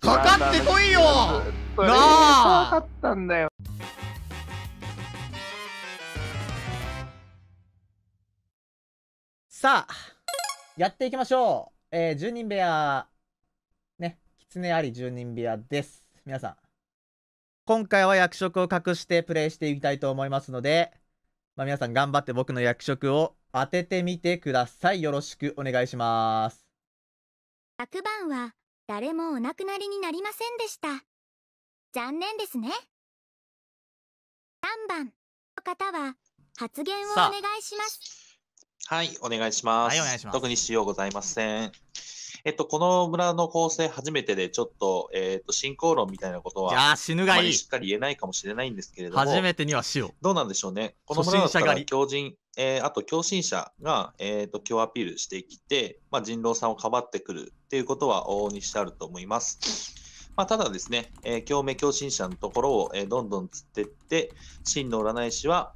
かかってこいよなあかったんだよさあやっていきましょうえー、10人部屋ね狐あり10人部屋です皆さん今回は役職を隠してプレイしていきたいと思いますので、まあ、皆さん頑張って僕の役職を当ててみてくださいよろしくお願いします昨晩は誰もお亡くなりになりませんでした。残念ですね。3番の方は発言をお願いします。はい、お願いします。はい、お願いします。特にしようございません。えっと、この村の構成初めてで、ちょっと、えー、っと、進行論みたいなことは、いや死ぬがいい。しっかり言えないかもしれないんですけれども。初めてには死を。どうなんでしょうね。この村だった強靭、えー、あと共信者が、えーと、とアピールしてきて、まあ、人狼さんをかばってくるっていうことは往々にしてあると思います。まあ、ただですね、えー、共鳴共信者のところを、えー、どんどん釣っていって、真の占い師は、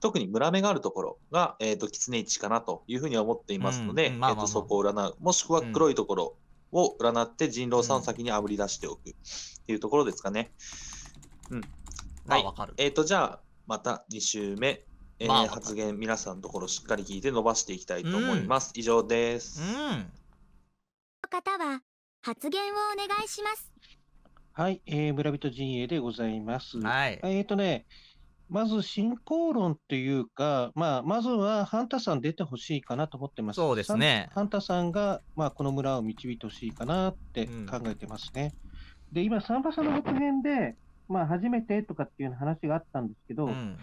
特に村目があるところが、えーと、狐市かなというふうに思っていますので、そこを占う、もしくは黒いところを占って人狼さんを先にあぶり出しておくっていうところですかね。うん。はい。まあ、えっ、ー、と、じゃあ、また2週目えーまあ発言、皆さんのところしっかり聞いて伸ばしていきたいと思います。以上です。うん。方は発言をお願いします。はい、えー、村人陣営でございます。はい。えっ、とね、まず進行論というか、まあ、まずはハンタさん出てほしいかなと思ってます。そうですね。ハンタさんが、まあ、この村を導いてほしいかなって考えてますね。で、今、サンバさんの発言で、まあ、初めてとかっていう話があったんですけど、うん。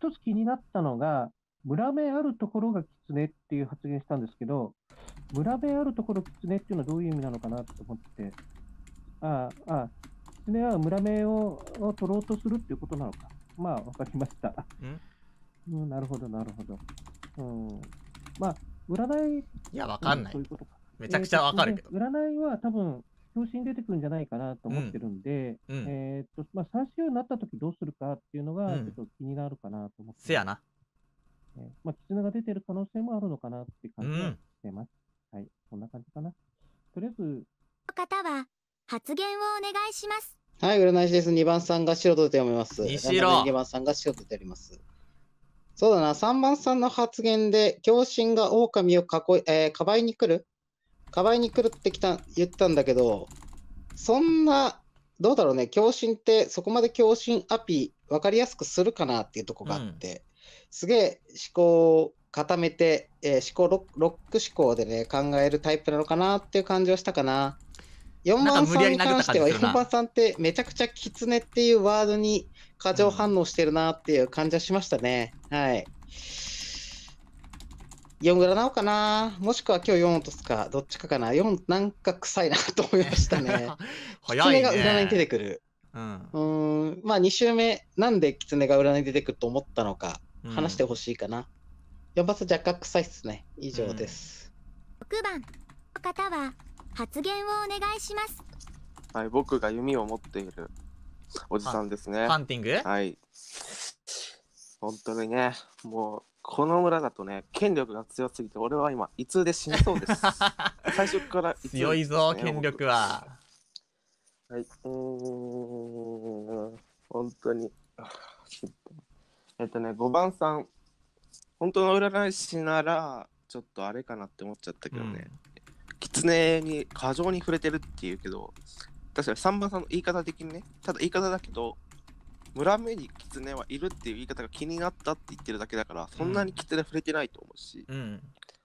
一つ気になったのが、村目あるところが狐っていう発言したんですけど、村目あるところ狐っていうのはどういう意味なのかなと思って、ああ、ああ、狐は村目をを取ろうとするっていうことなのか。まあ、わかりました。うん、なるほど、なるほど。うん。まあ、占い。いや、わかんない。そういうことか。めちゃくちゃわかるけど、えーね、占いは多分、調子に出てくるんじゃないかなと思ってるんで、うんえー、っと、まあ、三試になった時どうするかっていうのが、ちょっと気になるかなと思って、うん、せやな。えー、まあ、絆が出てる可能性もあるのかなって感じがしてます。はい、こんな感じかな。とりあえず。方は、発言をお願いします。はい、占い師です。2番さんが白と出ております。西2番さんが白と出ております。そうだな、3番さんの発言で、狂信が狼を囲い、えー、かばいに来るかばいに来るってきた言ったんだけど、そんな、どうだろうね、共振って、そこまで共振アピ、分かりやすくするかなっていうとこがあって、うん、すげえ思考を固めて、えー、思考ロック思考でね、考えるタイプなのかなっていう感じはしたかな。4番さんに関しては、4番さんってめちゃくちゃ狐っていうワードに過剰反応してるなっていう感じはしましたね。うん、はい。4ぐらなおかなもしくは今日4落とすか、どっちかかな。4なんか臭いなと思いましたね。早いね。キツネが占いに出てくる。うん、うんまあ2周目、なんでキツネが占いに出てくると思ったのか、話してほしいかな。うん、4発若干臭いっすね。以上です。うん、6番の方は発言をお願いします。はい、僕が弓を持っているおじさんですね。ハンティングはい。本当にね、もうこの村だとね、権力が強すぎて、俺は今、胃痛で死にそうです。最初から、ね、強いぞ、権力は。はい、うん、本当に。えっとね、5番さん、本当の占い師なら、ちょっとあれかなって思っちゃったけどね、狐、うん、に過剰に触れてるっていうけど、確かに3番さんの言い方的にね、ただ言い方だけど、村目に狐はいるっていう言い方が気になったって言ってるだけだからそんなにキツネ触れてないと思うし、うん、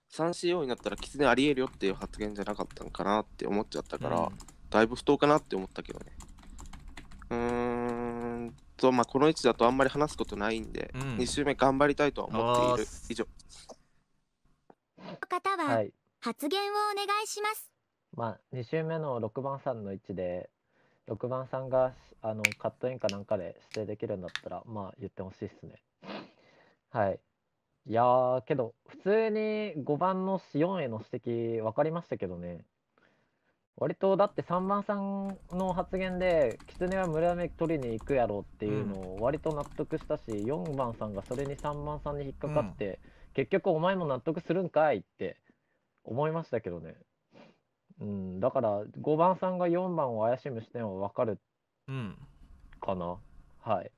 3CO になったら狐ありえるよっていう発言じゃなかったのかなって思っちゃったから、うん、だいぶ不当かなって思ったけどねうーんとまあこの位置だとあんまり話すことないんで、うん、2周目頑張りたいとは思っている以上方は発言をお願いします、はい、まあ2周目の6番さんの位置で6番さんがあのカットインかなんかで指定できるんだったら、まあ言ってほしいっすね。はい。いやー、けど、普通に5番の4への指摘分かりましたけどね。割と、だって3番さんの発言で、狐は村雨取りに行くやろっていうのを割と納得したし、うん、4番さんがそれに3番さんに引っかかって、うん、結局お前も納得するんかいって思いましたけどね。うん、だから5番さんが4番を怪しむ視点は分かるかな、うん、はい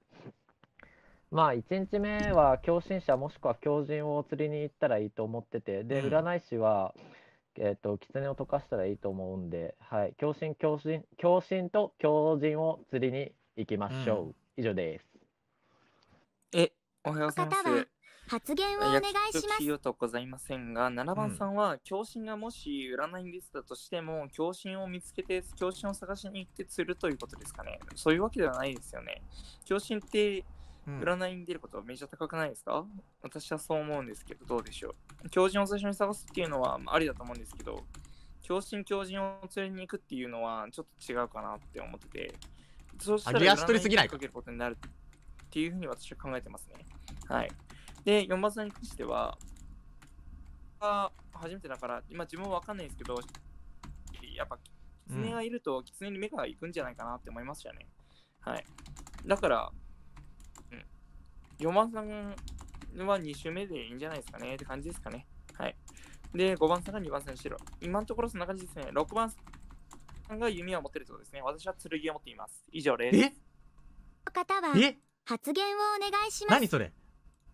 まあ1日目は狂信者もしくは狂人を釣りに行ったらいいと思っててで占い師は、えーと、と狐を溶かしたらいいと思うんで、はい、狂信狂信狂信と狂人を釣りに行きましょう、うん、以上ですえおはようございます発言をお願いします。よとございませんが、7番さんは、共振がもし占いに出てたとしても、共振を見つけて、共振を探しに行って釣るということですかね。そういうわけではないですよね。共振って、占いに出ることはめちゃ高くないですか、うん、私はそう思うんですけど、どうでしょう。共振を最初に探すっていうのはありだと思うんですけど、共振、共振を釣りに行くっていうのはちょっと違うかなって思ってて、そうしたら、ギアス取りすぎないかけることになるっていうふうに私は考えてますね。はい。で、4番さんに関しては、初めてだから、今自分は分かんないんですけど、やっぱ、狐がいると、狐に目がいくんじゃないかなって思いましたね。うん、はい。だから、うん。4番さんは2周目でいいんじゃないですかねって感じですかね。はい。で、5番さんが2番さんにしろ。今のところそんな感じですね。6番さんが弓を持ってるってことですね。私は剣を持っています。以上です。え方は発言をお願いします。何それ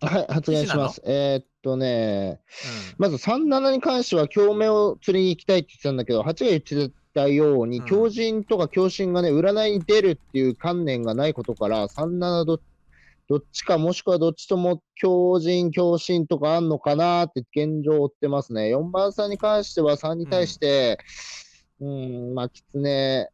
はい、発言します。えー、っとね、うん、まず37に関しては、共鳴を釣りに行きたいって言ってたんだけど、8が言ってたように、狂人とか狂信がね、占いに出るっていう観念がないことから、37どどっちか、もしくはどっちとも狂人、狂信とかあんのかなって現状を追ってますね。4番さんに関しては、3に対して、うん、うんまあ、ね、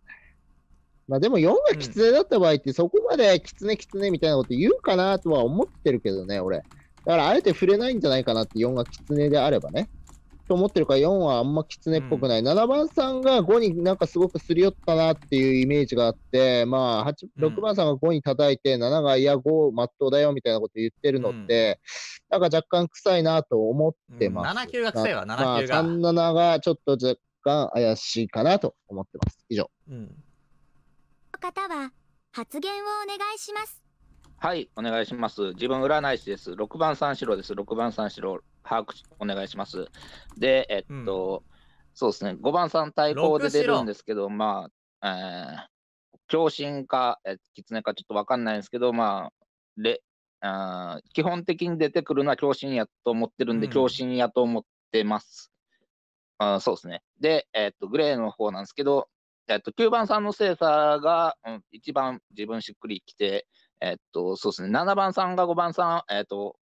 まあでも4がきつねだった場合って、そこまできつねきつねみたいなこと言うかなとは思ってるけどね、俺。だからあえて触れないんじゃないかなって4がきつねであればね。と思ってるから4はあんまきつねっぽくない。うん、7番さんが5になんかすごくすり寄ったなっていうイメージがあって、まあ8、6番さんが5に叩いて、7がいや5まっとうだよみたいなこと言ってるのって、うん、なんか若干臭いなと思ってます。うん、7級が臭いわ、7級が。まあ、37がちょっと若干怪しいかなと思ってます。以上。うん方は発言をお願いします。はい、お願いします。自分占い師です。6番三四郎です。6番三四郎、把握お願いします。で、えっと、うん、そうですね、5番さん対抗で出るんですけど、まあ、えー、強心か、えー、狐かちょっとわかんないんですけど、まあ、れあ基本的に出てくるのは強心やと思ってるんで、うん、強心やと思ってます。あそうですね。で、えー、っと、グレーの方なんですけど、えっと、9番さんの精査が、うん、一番自分しっくりきて、えっと、そうですね、7番さんが5番さん、えっと、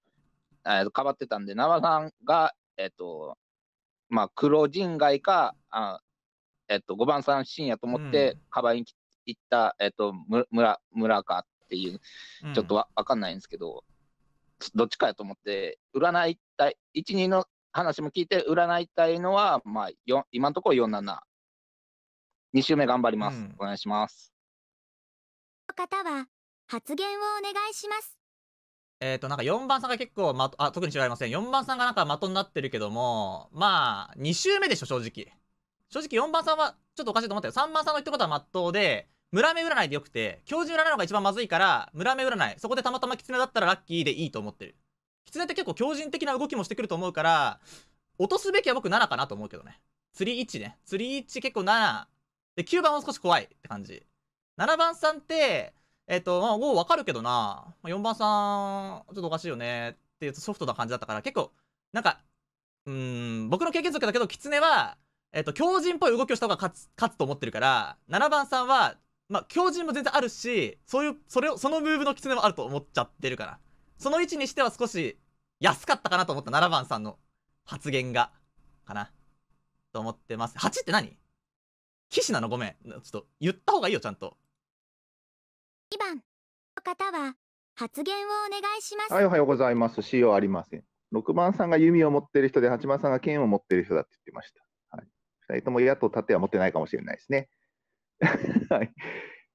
えっと、かばってたんで、7番さんが、えっと、まあ、黒人外か、あえっと、5番さん深夜と思って、かばいに行った、うん、えっと、村、村かっていう、ちょっとわ、わかんないんですけど、どっちかやと思って、占いたい、1、2の話も聞いて、占いたいのは、まあ、今のところ4、7。二週目頑張ります、うん、お願いします方は発言をお願いしますえっ、ー、となんか4番さんが結構まあ特に違いません4番さんがなんか的になってるけどもまあ2週目でしょ正直正直4番さんはちょっとおかしいと思ったよ3番さんの言っことはまっとうで村目占いでよくて教授占いのが一番まずいから村目占いそこでたまたま狐だったらラッキーでいいと思ってる狐って結構強靭的な動きもしてくると思うから落とすべきは僕7かなと思うけどね釣り1ね釣り1結構7で、9番は少し怖いって感じ。7番さんって、えっ、ー、と、まあ、もうわかるけどな、4番さん、ちょっとおかしいよねっていうとソフトな感じだったから、結構、なんか、うん、僕の経験則だけど、キツネは、えっ、ー、と、強人っぽい動きをした方が勝つ、勝つと思ってるから、7番さんは、まあ、強人も全然あるし、そういう、それを、そのムーブの狐ツもあると思っちゃってるから。その位置にしては少し安かったかなと思った7番さんの発言が、かな。と思ってます。8って何騎士なのごめん。ちょっと言った方がいいよ、ちゃんと。2番の方は発言をお願いします。はい、おはようございます。使用ありません。6番さんが弓を持ってる人で、8番さんが剣を持ってる人だって言ってました。はい、2人とも矢と盾は持ってないかもしれないですね。はい。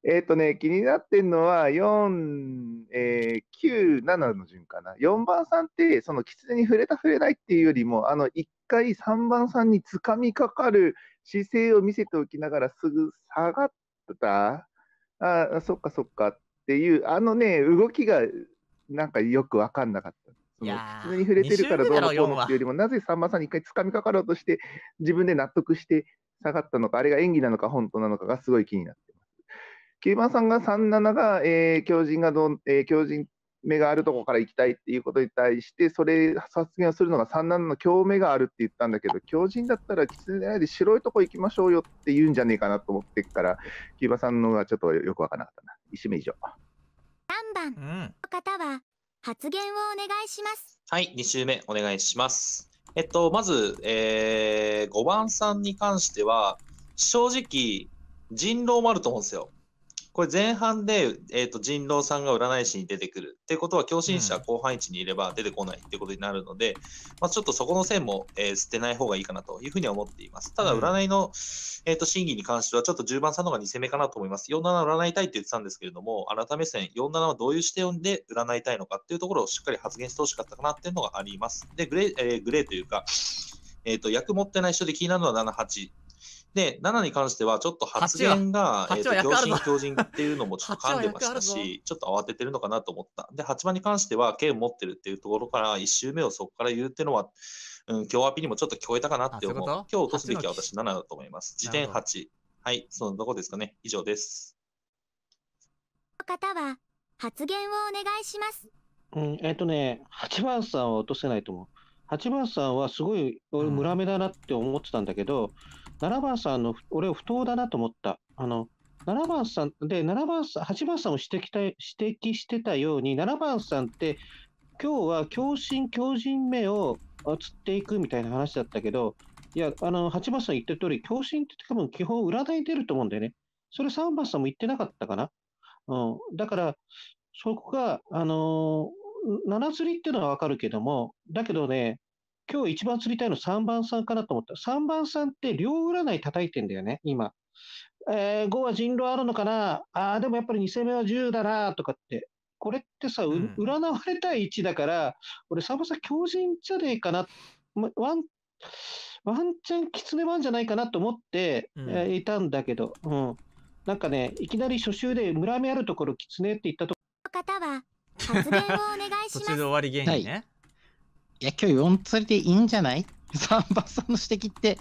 えっ、ー、とね、気になってるのは、4、えー、9、7の順かな。4番さんって、その狐に触れた触れないっていうよりも、あの、1回3番さんにつかみかかる姿勢を見せておきながらすぐ下がったああ、そっかそっかっていう、あのね、動きがなんかよく分かんなかった。普通に触れてるからどうのこうのっていうよりも、なぜさんまさんに一回つかみかかろうとして、自分で納得して下がったのか、あれが演技なのか本当なのかがすごい気になってます。キュさんが37が、えー、強人がどん、えー、強人目があるところから行きたいっていうことに対して、それ、発言をするのが三男の強目があるって言ったんだけど、強人だったら、きつねで白いとこ行きましょうよって言うんじゃねえかなと思ってから、キューバさんのはちょっとよくわからなかったな。1名以上。三番の方は、発言をお願いします。はい、二周目お願いします。えっと、まず、えー、5番さんに関しては、正直、人狼もあると思うんですよ。これ前半で、えーと、人狼さんが占い師に出てくるってことは、共振者後半位置にいれば出てこないってことになるので、うん、まあ、ちょっとそこの線も、えー、捨てない方がいいかなというふうには思っています。ただ、占いの、うん、えと、と審議に関しては、ちょっと10番さんの方が2戦目かなと思います。47占いたいって言ってたんですけれども、改め線、47はどういう視点で占いたいのかっていうところをしっかり発言してほしかったかなっていうのがあります。で、グレー、えー、グレーというか、えっ、ー、と、役持ってない人で気になるのは7、8。で、7に関しては、ちょっと発言が、えっ、と、強心強人っていうのもちょっと噛んでましたし、ちょっと慌ててるのかなと思った。で、8番に関しては、剣持ってるっていうところから、1周目をそこから言うっていうのは、うん、今日アピにもちょっと聞こえたかなって思う。う今日落とすべきは私7だと思います。時点8。はい、そのどこですかね。以上です。方は、発言をお願いします。うん、えっ、ー、とね、8番さんは落とせないと思う。8番さんはすごい、俺、村目だなって思ってたんだけど、うん7番さんの、俺不当だなと思った。あの、7番さんで、番さん、8番さんを指摘た指摘してたように、7番さんって、今日は強心、強人目を釣っていくみたいな話だったけど、いや、あの、8番さん言ってる通り、強心って多分基本裏手に出ると思うんだよね。それ3番さんも言ってなかったかな。うん。だから、そこが、あのー、7釣りっていうのはわかるけども、だけどね、今日一番釣りたいの3番さんかなと思った。3番さんって両占い叩いてんだよね、今。えー、5は人狼あるのかなああ、でもやっぱり2戦目は10だなとかって。これってさ、うん、占われたい位置だから、俺、サボさん強人じゃねえかな。ま、ワン、ワンチャンキツネワンじゃないかなと思って、うん、えー、いたんだけど、うん。なんかね、いきなり初週で村目あるところキツネって言ったと 方は、発言をお願いします。途中で終わり原因ね。はいいや、今日4釣りでいいんじゃない 三番さんの指摘って、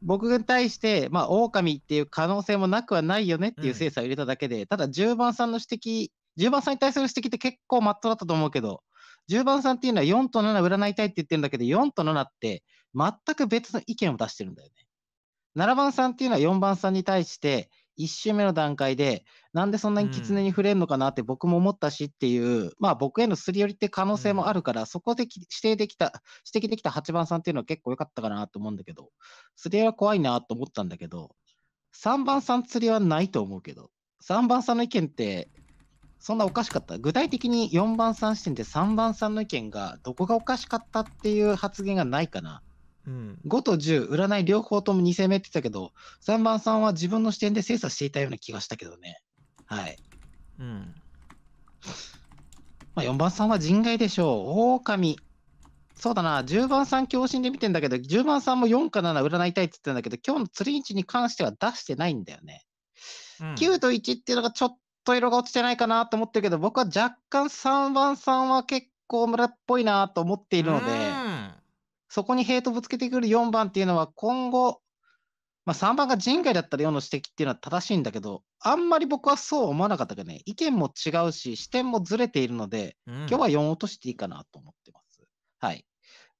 僕に対して、まあ、狼っていう可能性もなくはないよねっていう精査を入れただけで、うん、ただ10番さんの指摘、10番さんに対する指摘って結構マットだったと思うけど、10番さんっていうのは4と7占いたいって言ってるんだけど、4と7って全く別の意見を出してるんだよね。7番さんっていうのは4番さんに対して、1週目の段階で、なんでそんなに狐に触れるのかなって僕も思ったしっていう、うん、まあ僕へのすり寄りって可能性もあるから、うん、そこで指定できた、指摘できた8番さんっていうのは結構良かったかなと思うんだけど、すり寄りは怖いなと思ったんだけど、3番さん釣りはないと思うけど、3番さんの意見って、そんなおかしかった具体的に4番さん視点で3番さんの意見がどこがおかしかったっていう発言がないかなうん、5と10、占い両方とも2戦目って言ったけど、3番さんは自分の視点で精査していたような気がしたけどね。はい。うん。まあ、4番さんは人外でしょう。狼。そうだな、10番さん強振で見てんだけど、10番さんも4か7占いたいって言ってたんだけど、今日の釣り位置に関しては出してないんだよね。うん、9と1っていうのがちょっと色が落ちてないかなと思ってるけど、僕は若干3番さんは結構村っぽいなと思っているので、そこにヘイトぶつけてくる4番っていうのは今後、まあ、3番が人外だったら4の指摘っていうのは正しいんだけど、あんまり僕はそう思わなかったけどね、意見も違うし、視点もずれているので、今日は4落としていいかなと思ってます。はい。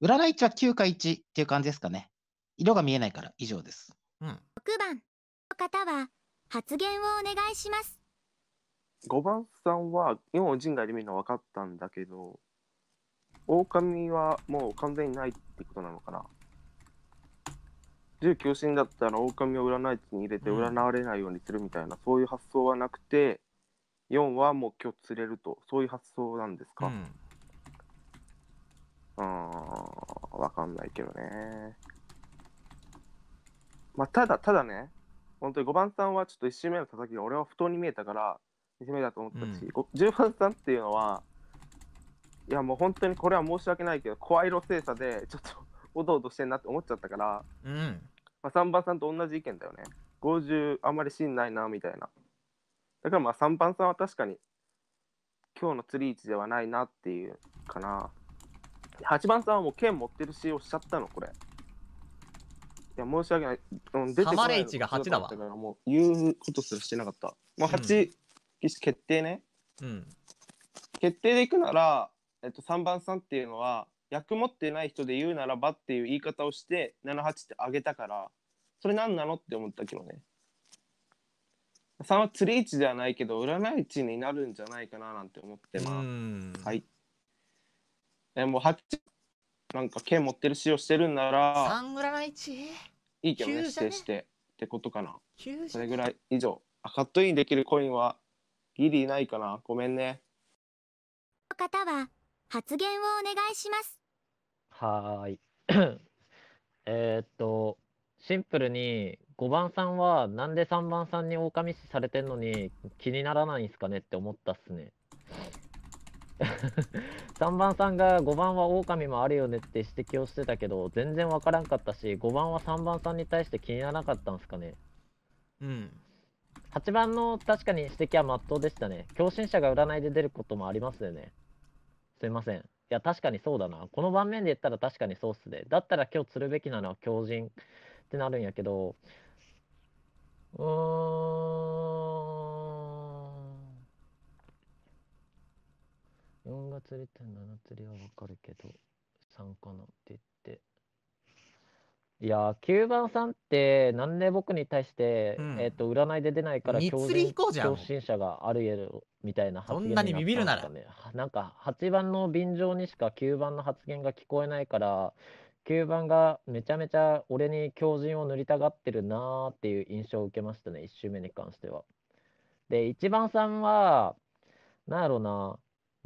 占い値は9か1っていう感じですかね。色が見えないから以上です。うん、6番の方は発言をお願いします。5番さんは4を人外で見るの分かったんだけど、狼はもう完全にないってことなのかな銃強心だったら狼を占い地に入れて占われないようにするみたいな、うん、そういう発想はなくて4はもう今日釣れるとそういう発想なんですか、うん、あ分かんないけどねまあただただね本当に5番さんはちょっと1周目の叩きが俺は不当に見えたから2周目だと思ったし、うん、10番さんっていうのはいやもう本当にこれは申し訳ないけど声色精査でちょっとおどおどしてんなって思っちゃったから、うん。まあ、3番さんと同じ意見だよね50あんまり芯ないなみたいなだからまあ3番さんは確かに今日の釣り位置ではないなっていうかな8番さんはもう剣持ってるしおっしゃったのこれいや申し訳ない、うん、出てこないだからもう言うことすらしてなかった、まあ、8、う決定ねうん。決定でいくならえっと、3番さんっていうのは役持ってない人で言うならばっていう言い方をして78って上げたからそれ何なのって思ったけどね3は釣り位置ではないけど占い位置になるんじゃないかななんて思ってますはいえもう8なんか剣持ってる使用してるんなら3占い置いいけどね指定してってことかなそれぐらい以上あカットインできるコインはギリないかなごめんね方は発言をお願いします。はーい。えっと、シンプルに5番さんはなんで3番さんに狼視されてんのに気にならないんすかねって思ったっすね。3 番さんが5番は狼もあるよねって指摘をしてたけど全然わからんかったし5番は3番さんに対して気にならなかったんすかねうん8番の確かに指摘は真っ当でしたね強信者が占いで出ることもありますよねすいません。いや、確かにそうだな。この盤面で言ったら確かにそうっすで。だったら今日釣るべきなのは強人ってなるんやけど、うーん。4が釣りた7釣りはわかるけど、3かなって言って。いや9番さんって、なんで僕に対して、うんえっと、占いで出ないから密強者があるやろみたいな発言そんなにビビるならったんですかね。なんか、8番の便乗にしか9番の発言が聞こえないから、9番がめちゃめちゃ俺に強靭を塗りたがってるなーっていう印象を受けましたね、1周目に関しては。で、1番さんは、なんやろうな、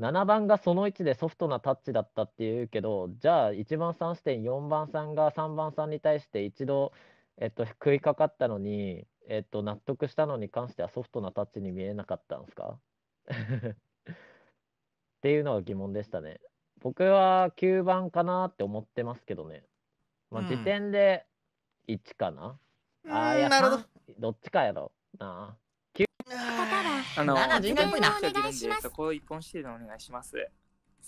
7番がその位置でソフトなタッチだったっていうけど、じゃあ1番3視点、4番さんが3番さんに対して一度、えっと、食いかかったのに、えっと、納得したのに関してはソフトなタッチに見えなかったんですか っていうのが疑問でしたね。僕は9番かなって思ってますけどね。まあ、時点で1かな。うん、ああ、いや、どどっちかやろなあ。9あの、7人間っぽいな。そこ一本指定でお願いします。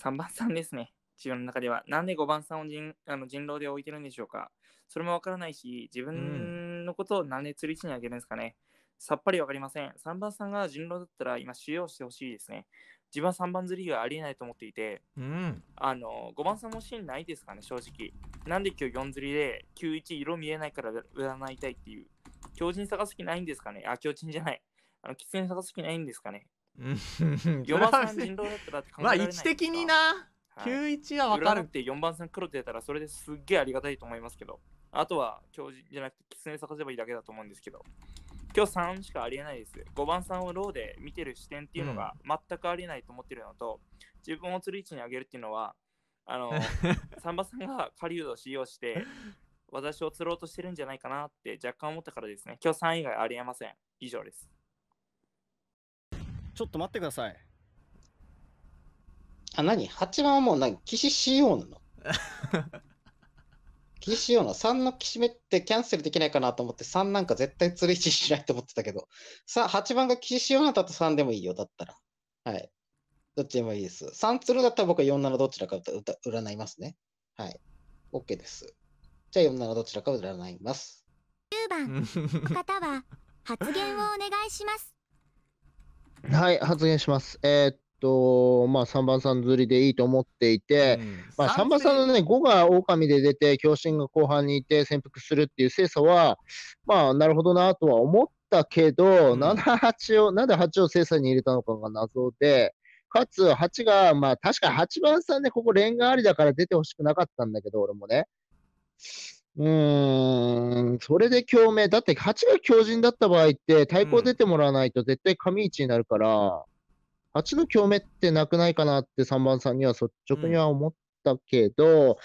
3番さんですね。自分の中では。なんで5番さんを人あの人狼で置いてるんでしょうかそれもわからないし、自分のことをなんで釣り地にあげるんですかね、うん、さっぱりわかりません。3番さんが人狼だったら今使用してほしいですね。自分は3番釣りはありえないと思っていて、うん、あの5番さんもシーンないですかね、正直。なんで今日4釣りで91色見えないから占いたいっていう。強人探す気ないんですかねあ、強人じゃない。あの喫煙した時ないんですかね。4番さん人狼だったらって考えらあ、れ位ないです置的にな、91はわかる。って4番さん黒出たらそれですっげえありがたいと思いますけどあとは今日じゃなくて喫煙探せばいいだけだと思うんですけど今日3しかありえないです5番さんをローで見てる視点っていうのが全くありえないと思ってるのと、自分を釣る位置に上げるっていうのはあの3 番さんが狩人を使用して私を釣ろうとしてるんじゃないかなって若干思ったからですね今日3以外ありえません以上ですちょっと待ってください。あ、何八番はもう何岸仕様なの 岸仕様の3の岸目ってキャンセルできないかなと思って3なんか絶対釣り位しないと思ってたけど、さ、あ8番が岸仕様なだと3でもいいよ、だったら。はい。どっちでもいいです。3釣るだったら僕は4などちらかと占いますね。はい。OK です。じゃあ4などちらかを占います。9番、方は発言をお願いします。はい、発言します。えー、っと、まあ、3番さん釣りでいいと思っていて、うん、まあ、3番さんのね、5が狼で出て、強振が後半にいて、潜伏するっていう精査は、まあ、なるほどなとは思ったけど、うん、7、8を、なんで8を精査に入れたのかが謎で、かつ、8が、まあ、確か8番さんね、ここ、レンガありだから出てほしくなかったんだけど、俺もね。うーん、それで共鳴。だって8が強靭だった場合って対抗出てもらわないと絶対上市になるから、8の共鳴ってなくないかなって3番さんには率直には思ったけど、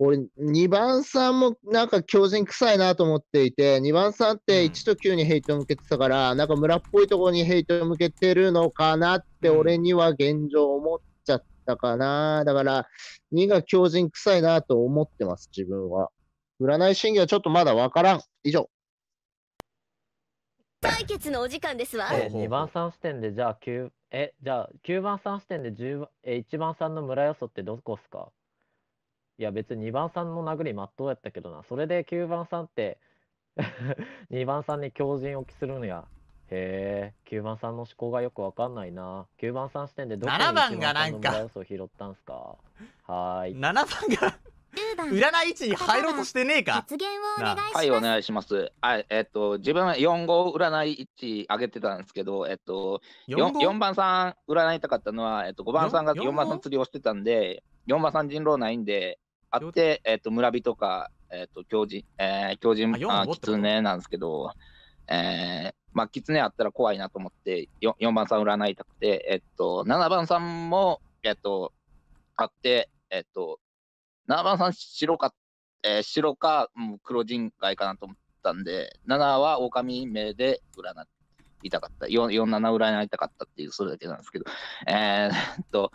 うん、俺2番さんもなんか強靭臭いなと思っていて、2番さんって1と9にヘイト向けてたから、なんか村っぽいところにヘイト向けてるのかなって俺には現状思っちゃったかな。だから2が強靭臭いなと思ってます、自分は。占い審議はちょっとまだ分からん。以上。対決のお時間ですわ。え2番さん視点でじゃあ9えじゃあ9番さん視点で1え1番さんの村予想ってどこっすかいや別に2番さんの殴りまっとうやったけどなそれで9番さんって2 番さんに強靭を期するんやへえ9番さんの思考がよくわかんないな9番さん視点でどこに1番さんの村予想拾ったんすかはい7番が占い位置に入ろうとしてねえか発言をお願いしますはいお願いしますはいえっと自分は4号占い位置上げてたんですけどえっと 4, 4番さん占いたかったのは、えっと、5番さんが4番さん釣りをしてたんで4番さん人狼ないんであって、えっと、村人か、えっと、狂人、えー、狂人、あ、狐なんですけど、えー、まあ、狐あったら怖いなと思って、4, 4番さん占いたくて、えっと、7番さんも、えっと、あって、えっと、7番さん白か、えー、白か、黒人外かなと思ったんで、7は狼目で占いたかった。4、7占いたかったっていう、それだけなんですけど。えー、っと、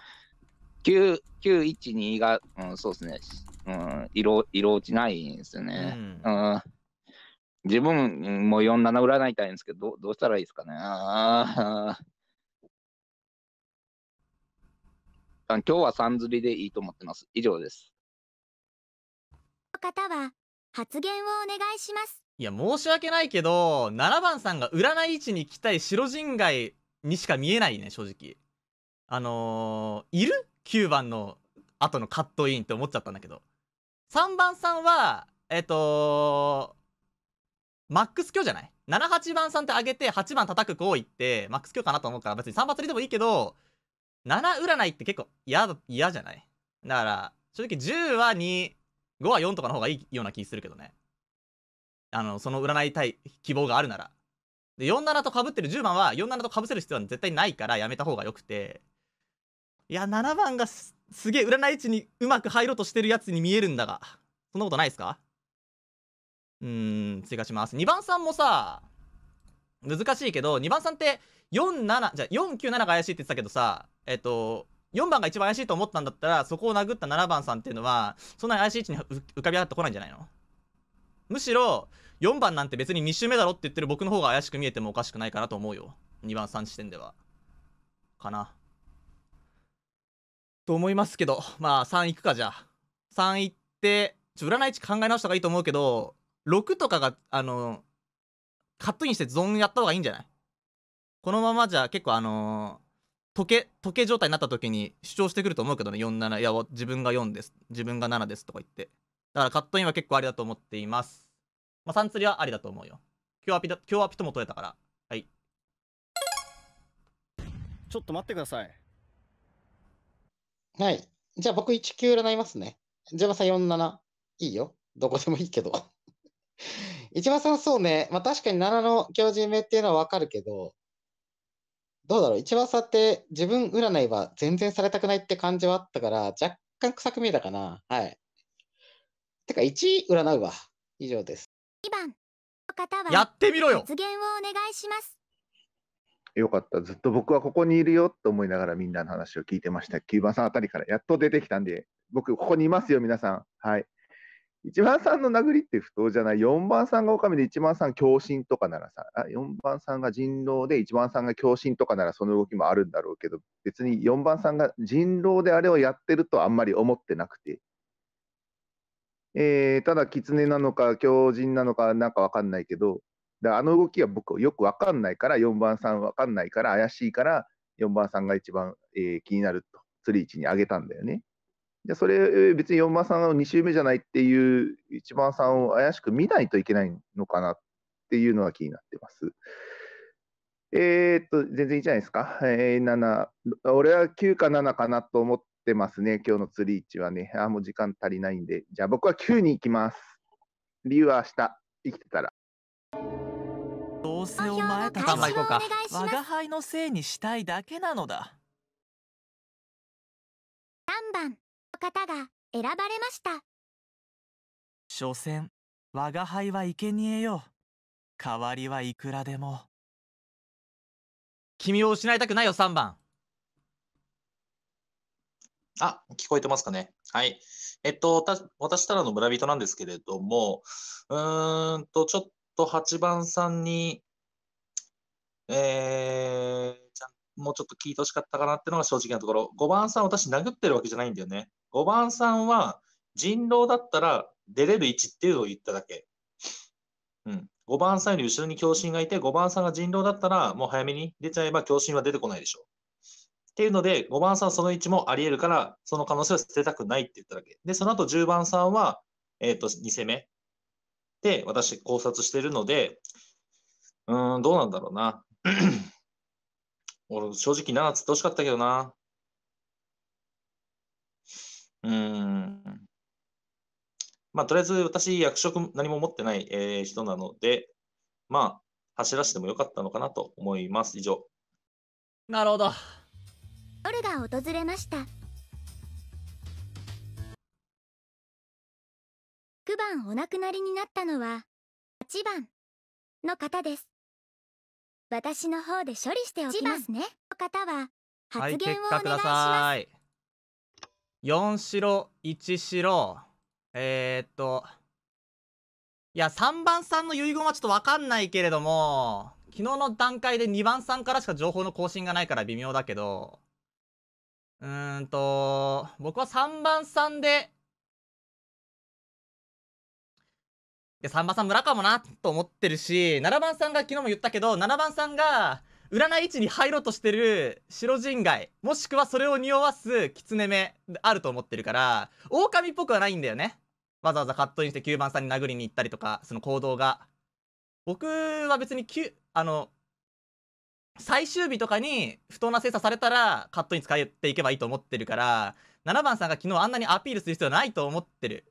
9、912が、うん、そうですね、うん、色、色落ちないんですよね。うん、うん自分も47占いたいんですけど、どうしたらいいですかね。あ今日は3釣りでいいと思ってます。以上です。の方は発言をお願いしますいや申し訳ないけど7番さんが占い位置に行きたい白人街にしか見えないね正直あのー、いる ?9 番の後のカットインって思っちゃったんだけど3番さんはえっ、とマックス強じゃない78番さんって上げて8番叩く行為ってマックス強かなと思うから別に3番釣りでもいいけど7占いって結構嫌嫌じゃないだから正直10は2 5は4とかの方がいいような気するけどね。あの、その占いたい希望があるなら。で、47と被ってる10番は47と被せる必要は絶対ないからやめた方がよくて。いや、7番がすげえ占い位置にうまく入ろうとしてるやつに見えるんだが。そんなことないですかうーん、追加します。2番さんもさ、難しいけど、2番さんって47、じゃ497が怪しいって言ってたけどさ、えっと、4番が一番怪しいと思ったんだったら、そこを殴った7番さんっていうのは、そんなに怪しい位置に浮かび上がってこないんじゃないのむしろ、4番なんて別に2周目だろって言ってる僕の方が怪しく見えてもおかしくないかなと思うよ。2番3地点では。かな。と思いますけど、まあ3行くかじゃあ。3行って、ちょ、占い置考え直した方がいいと思うけど、6とかが、あの、カットインしてゾーンやった方がいいんじゃないこのままじゃ結構あのー時計時計状態になった時に主張してくると思うけどね47いや自分が4です自分が7ですとか言ってだからカットインは結構ありだと思っていますまあ3釣りはありだと思うよ今日はピだ今日はピとも取れたからはいちょっと待ってくださいはいじゃあ僕1九占いますねジャさん47いいよどこでもいいけど 一番さんそうねまあ確かに7の教授名っていうのはわかるけどどうだろう、一番さって自分占いは全然されたくないって感じはあったから、若干臭く見えたかな。はい。てか、1位占うわ。以上です。2番の方は、やってみろよ発言をお願いします。よかった。ずっと僕はここにいるよと思いながらみんなの話を聞いてました。9番さんあたりからやっと出てきたんで、僕ここにいますよ、皆さん。はい。1番さんの殴りって不当じゃない、4番さんが狼で1番さん強振とかならさ、あ4番さんが人狼で1番さんが強振とかならその動きもあるんだろうけど、別に4番さんが人狼であれをやってるとあんまり思ってなくて、えー、ただ狐なのか狂人なのかなんかわかんないけど、だあの動きは僕よくわかんないから、4番さんわかんないから怪しいから、4番さんが一番、えー、気になると、釣り位置に上げたんだよね。でそれ別に4番さんは2周目じゃないっていう1番さんを怪しく見ないといけないのかなっていうのは気になってます。えー、っと、全然いいじゃないですか。えー、7、俺は9か7かなと思ってますね、今日の釣り位置はね。あ、もう時間足りないんで。じゃあ僕は9に行きます。理由は明日、生きてたら。どうせお前たちは我が輩のせいにしたいだけなのだ。3番方が選ばれました所詮我が輩は生贄よ代わりはいくらでも君を失いたくないよ3番あ聞こえてますかねはいえっと私たらの村人なんですけれどもうーんとちょっと8番さんにえー、もうちょっと聞いてほしかったかなっていうのが正直なところ5番さん私殴ってるわけじゃないんだよね5番さんは人狼だったら出れる位置っていうのを言っただけ。うん。5番さんより後ろに強心がいて、5番さんが人狼だったら、もう早めに出ちゃえば強心は出てこないでしょ。う。っていうので、5番さんはその位置もあり得るから、その可能性は捨てたくないって言っただけ。で、その後10番さんは、えっ、ー、と、2攻めで私考察してるので、うん、どうなんだろうな。俺、正直7つってほしかったけどな。うん。まあ、とりあえず私、役職何も持ってない、えー、人なので、まあ、走らせてもよかったのかなと思います。以上。なるほど。夜が訪れました。9番お亡くなりになったのは、8番の方です。私の方で処理しておきますね。の方は、発言をお願いします。4白1白えー、っといや3番さんの遺言はちょっと分かんないけれども昨日の段階で2番さんからしか情報の更新がないから微妙だけどうーんと僕は3番さんでで、3番さん村かもなと思ってるし、7番さんが昨日も言ったけど、7番さんが、占い位置に入ろうとしてる白人街もしくはそれを匂わす狐目あると思ってるから狼っぽくはないんだよねわざわざカットインして9番さんに殴りに行ったりとかその行動が僕は別にあの最終日とかに不当な精査されたらカットイン使っていけばいいと思ってるから7番さんが昨日あんなにアピールする必要ないと思ってる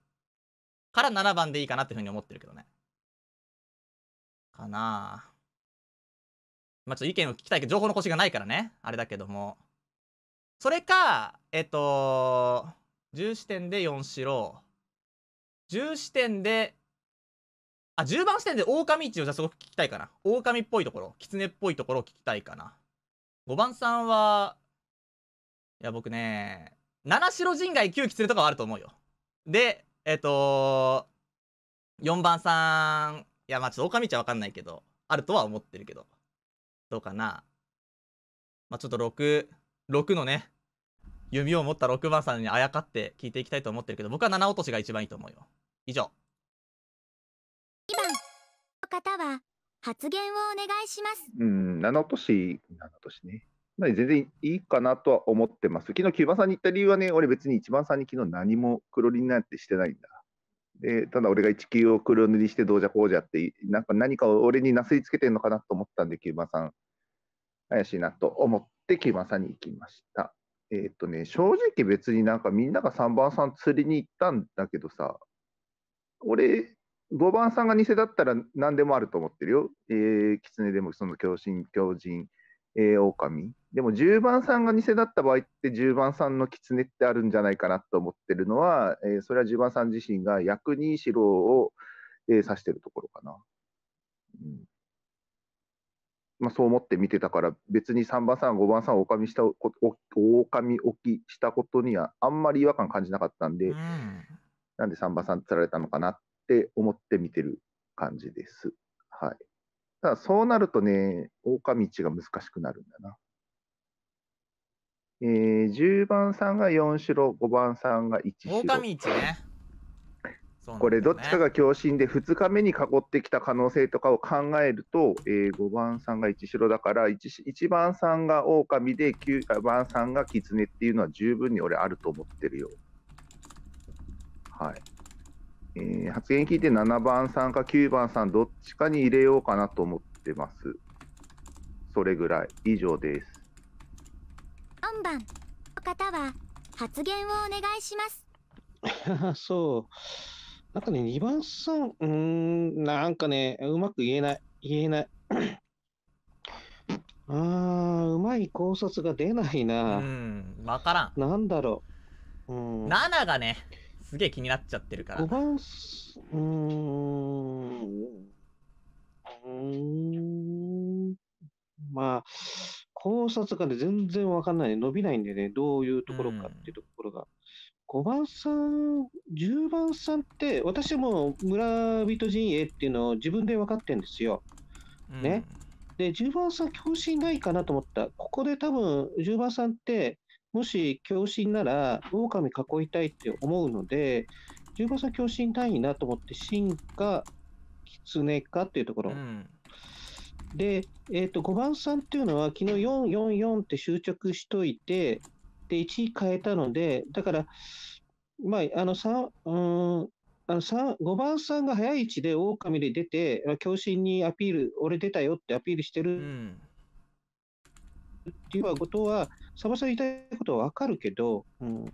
から7番でいいかなっていうふうに思ってるけどねかなあまちょっと意見を聞きたいけど、情報の星がないからね。あれだけども。それか、えっと、10視点で4白。10視点で、あ、10番視点で狼一をじゃあすごく聞きたいかな。狼っぽいところ、狐っぽいところを聞きたいかな。5番さんは、いや、僕ね、七白人外9狐とかはあると思うよ。で、えっと、4番さん、いや、まあちょっと狼一はわかんないけど、あるとは思ってるけど。どうかな。まあ、ちょっと6、6のね、弓を持った6番さんにあやかって聞いていきたいと思ってるけど、僕は7落としが一番いいと思うよ。以上。2番の方は発言をお願いします。うん、7落とし、7落としね。全然いいかなとは思ってます。昨日9番さんに行った理由はね、俺別に1番さんに昨日何も黒ロになってしてないんだ。でただ俺が1級を黒塗りしてどうじゃこうじゃってなんか何かを俺になすりつけてんのかなと思ったんで木馬さん怪しいなと思って木馬さんに行きましたえっ、ー、とね正直別になんかみんなが3番さん釣りに行ったんだけどさ俺5番さんが偽だったら何でもあると思ってるよ。えー、狐でもその狂心狂人、えー、狼。でも10番さんが偽だった場合って10番さんの狐ってあるんじゃないかなと思ってるのは、えー、それは10番さん自身が役に白を、えー、指してるところかな。うんまあ、そう思って見てたから別に3番さん5番さんを狼したミ狼置きしたことにはあんまり違和感感じなかったんで、うん、なんで3番さんつられたのかなって思って見てる感じです。はい、ただそうなるとね狼位置が難しくなるんだな。えー、10番さんが4白、5番さんが1白。狼市ね。これどっちかが強振で2日目に囲ってきた可能性とかを考えると、えー、5番さんが1白だから 1, 1番さんが狼で9番さんが狐っていうのは十分に俺あると思ってるよ。はい。えー、発言聞いて7番さんか9番さんどっちかに入れようかなと思ってます。それぐらい以上です。4番の方は発言をお願いします そうなんかね2番さんうんなんかねうまく言えない言えない ああ、うまい考察が出ないなうんわからんなんだろう、うん、7がねすげえ気になっちゃってるから5番うんうんまあ考察がね、全然わかんない、伸びないんでね、どういうところかっていうところが。うん、5番さん、10番さんって、私も村人陣営っていうのを自分で分かってるんですよ。ね。うん、で、10番さん、共振ないかなと思った。ここで多分、10番さんって、もし共振なら、狼囲いたいって思うので、10番さん、共振ないなと思って、進化、狐かっていうところ。うんで、えーと、5番さんっていうのは、昨日444って執着しといて、で、1位変えたので、だから、まあ、あの3、うん、あの三5番さんが早い位置で狼で出て、強振にアピール、俺出たよってアピールしてる、うん、っていうことは、サバさん言いたいことは分かるけど、うん、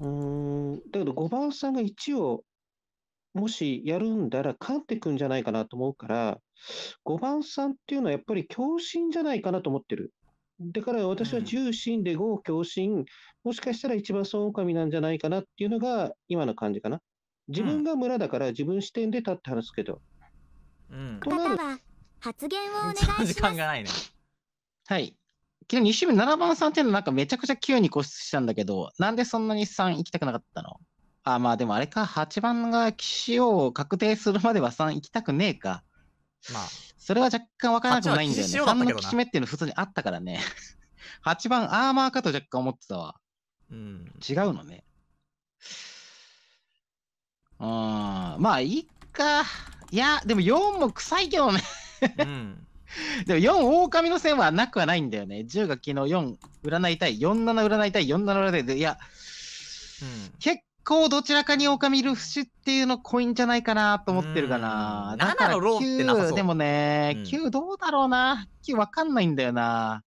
うんだけど5番さんが1をもしやるんだら勝ってくんじゃないかなと思うから、5番さんっていうのはやっぱり強振じゃないかなと思ってる。だから私は重心で5強振、もしかしたら一番損狼なんじゃないかなっていうのが今の感じかな。自分が村だから自分視点で立って話すけど。うん。とな発言をお願いします。時間がないね。はい。昨日2周目7番さんっていうのはなんかめちゃくちゃ急に固執したんだけど、なんでそんなに3行きたくなかったのあ、まあでもあれか、8番が騎士を確定するまでは3行きたくねえか。まあ。それは若干分からなくもないんだよね。3のきしめっていうの普通にあったからね。8番アーマーかと若干思ってたわ。うん。違うのね。うん。まあいいか。いや、でも4も臭いけどねうん。でも4、狼の線はなくはないんだよね。10が昨日4、占いたい。47占いたい。47占いたい。いや、うん、結こをどちらかに狼いる節っていうのコインじゃないかなと思ってるかな。だから7のローってなさそう。でもね、うん、9どうだろうな。9わかんないんだよな。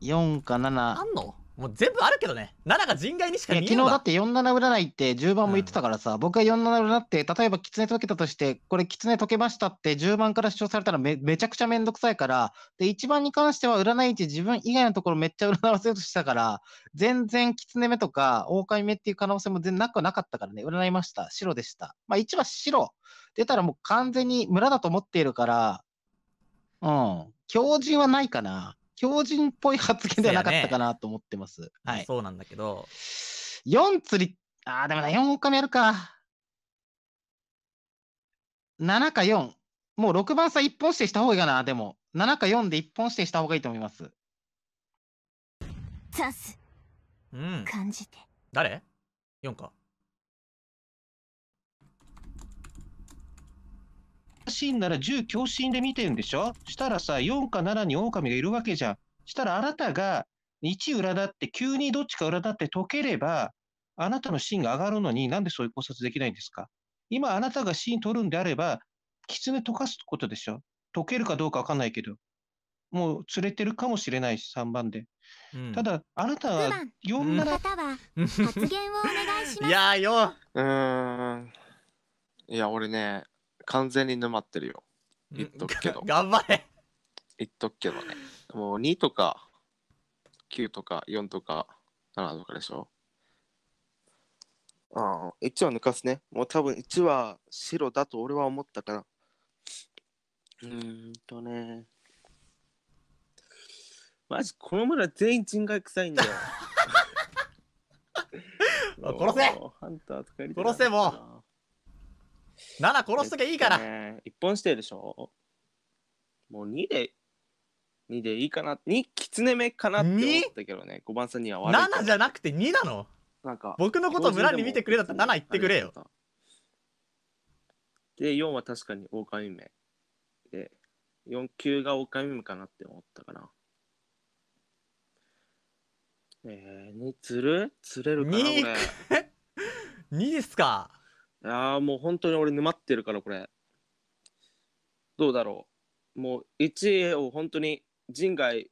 4か7。あんのもう全部あるけどね。7が人外にしか見えない。昨日だって47占いって10番も言ってたからさ、うん、僕が47占って、例えば狐解けたとして、これ狐解けましたって10番から主張されたらめめちゃくちゃめんどくさいから、で、1番に関しては占い位自分以外のところめっちゃ占わせようとしたから、全然狐目とか狼目っていう可能性も全然なくはなかったからね、占いました。白でした。まあ1は白。出たらもう完全に村だと思っているから、うん。狂人はないかな。強人っぽい発言ではなかったかなと思ってます。ね、はい。そうなんだけど。4釣り、ああ、でもな、4ミやるか。7か4。もう6番差1本してした方がいいかな、でも。7か4で1本してした方がいいと思います。チャンス。うん。感じて。誰 ?4 か。しいんなら銃強心で見てるんでしょしたらさ、4か7に狼がいるわけじゃん。したらあなたが1裏だって、急にどっちか裏だって解ければ、あなたのシーンが上がるのになんでそういう考察できないんですか今あなたがシーン取るんであれば、狐とかすことでしょ解けるかどうかわかんないけど。もう連れてるかもしれないし、3番で。うん、ただ、あなたは4なら。方は 発言をお願いします。いやよ。うん。いや、俺ね、完全に沼ってるよ。言っとくけど。頑張れ言っとくけどね。もう2とか9とか4とか7とかでしょ。ああ、1は抜かすね。もう多分1は白だと俺は思ったから。うーんとね。マジ、この村全員人外臭いんだよ。殺せハンターとか殺せもう7殺しときゃいいから、ね、1本してるでしょもう2で2でいいかな2きつね目かなって思ったけどね5番さんには悪い7じゃなくて2なのなんか僕のこと村に見てくれだったら7言ってくれよで4は確かに狼目で4級が狼目かなって思ったかなえー、に釣る釣れるかな 2, 2 ですかああ、もう本当に俺沼ってるから、これ。どうだろう。もう1位を本当に人外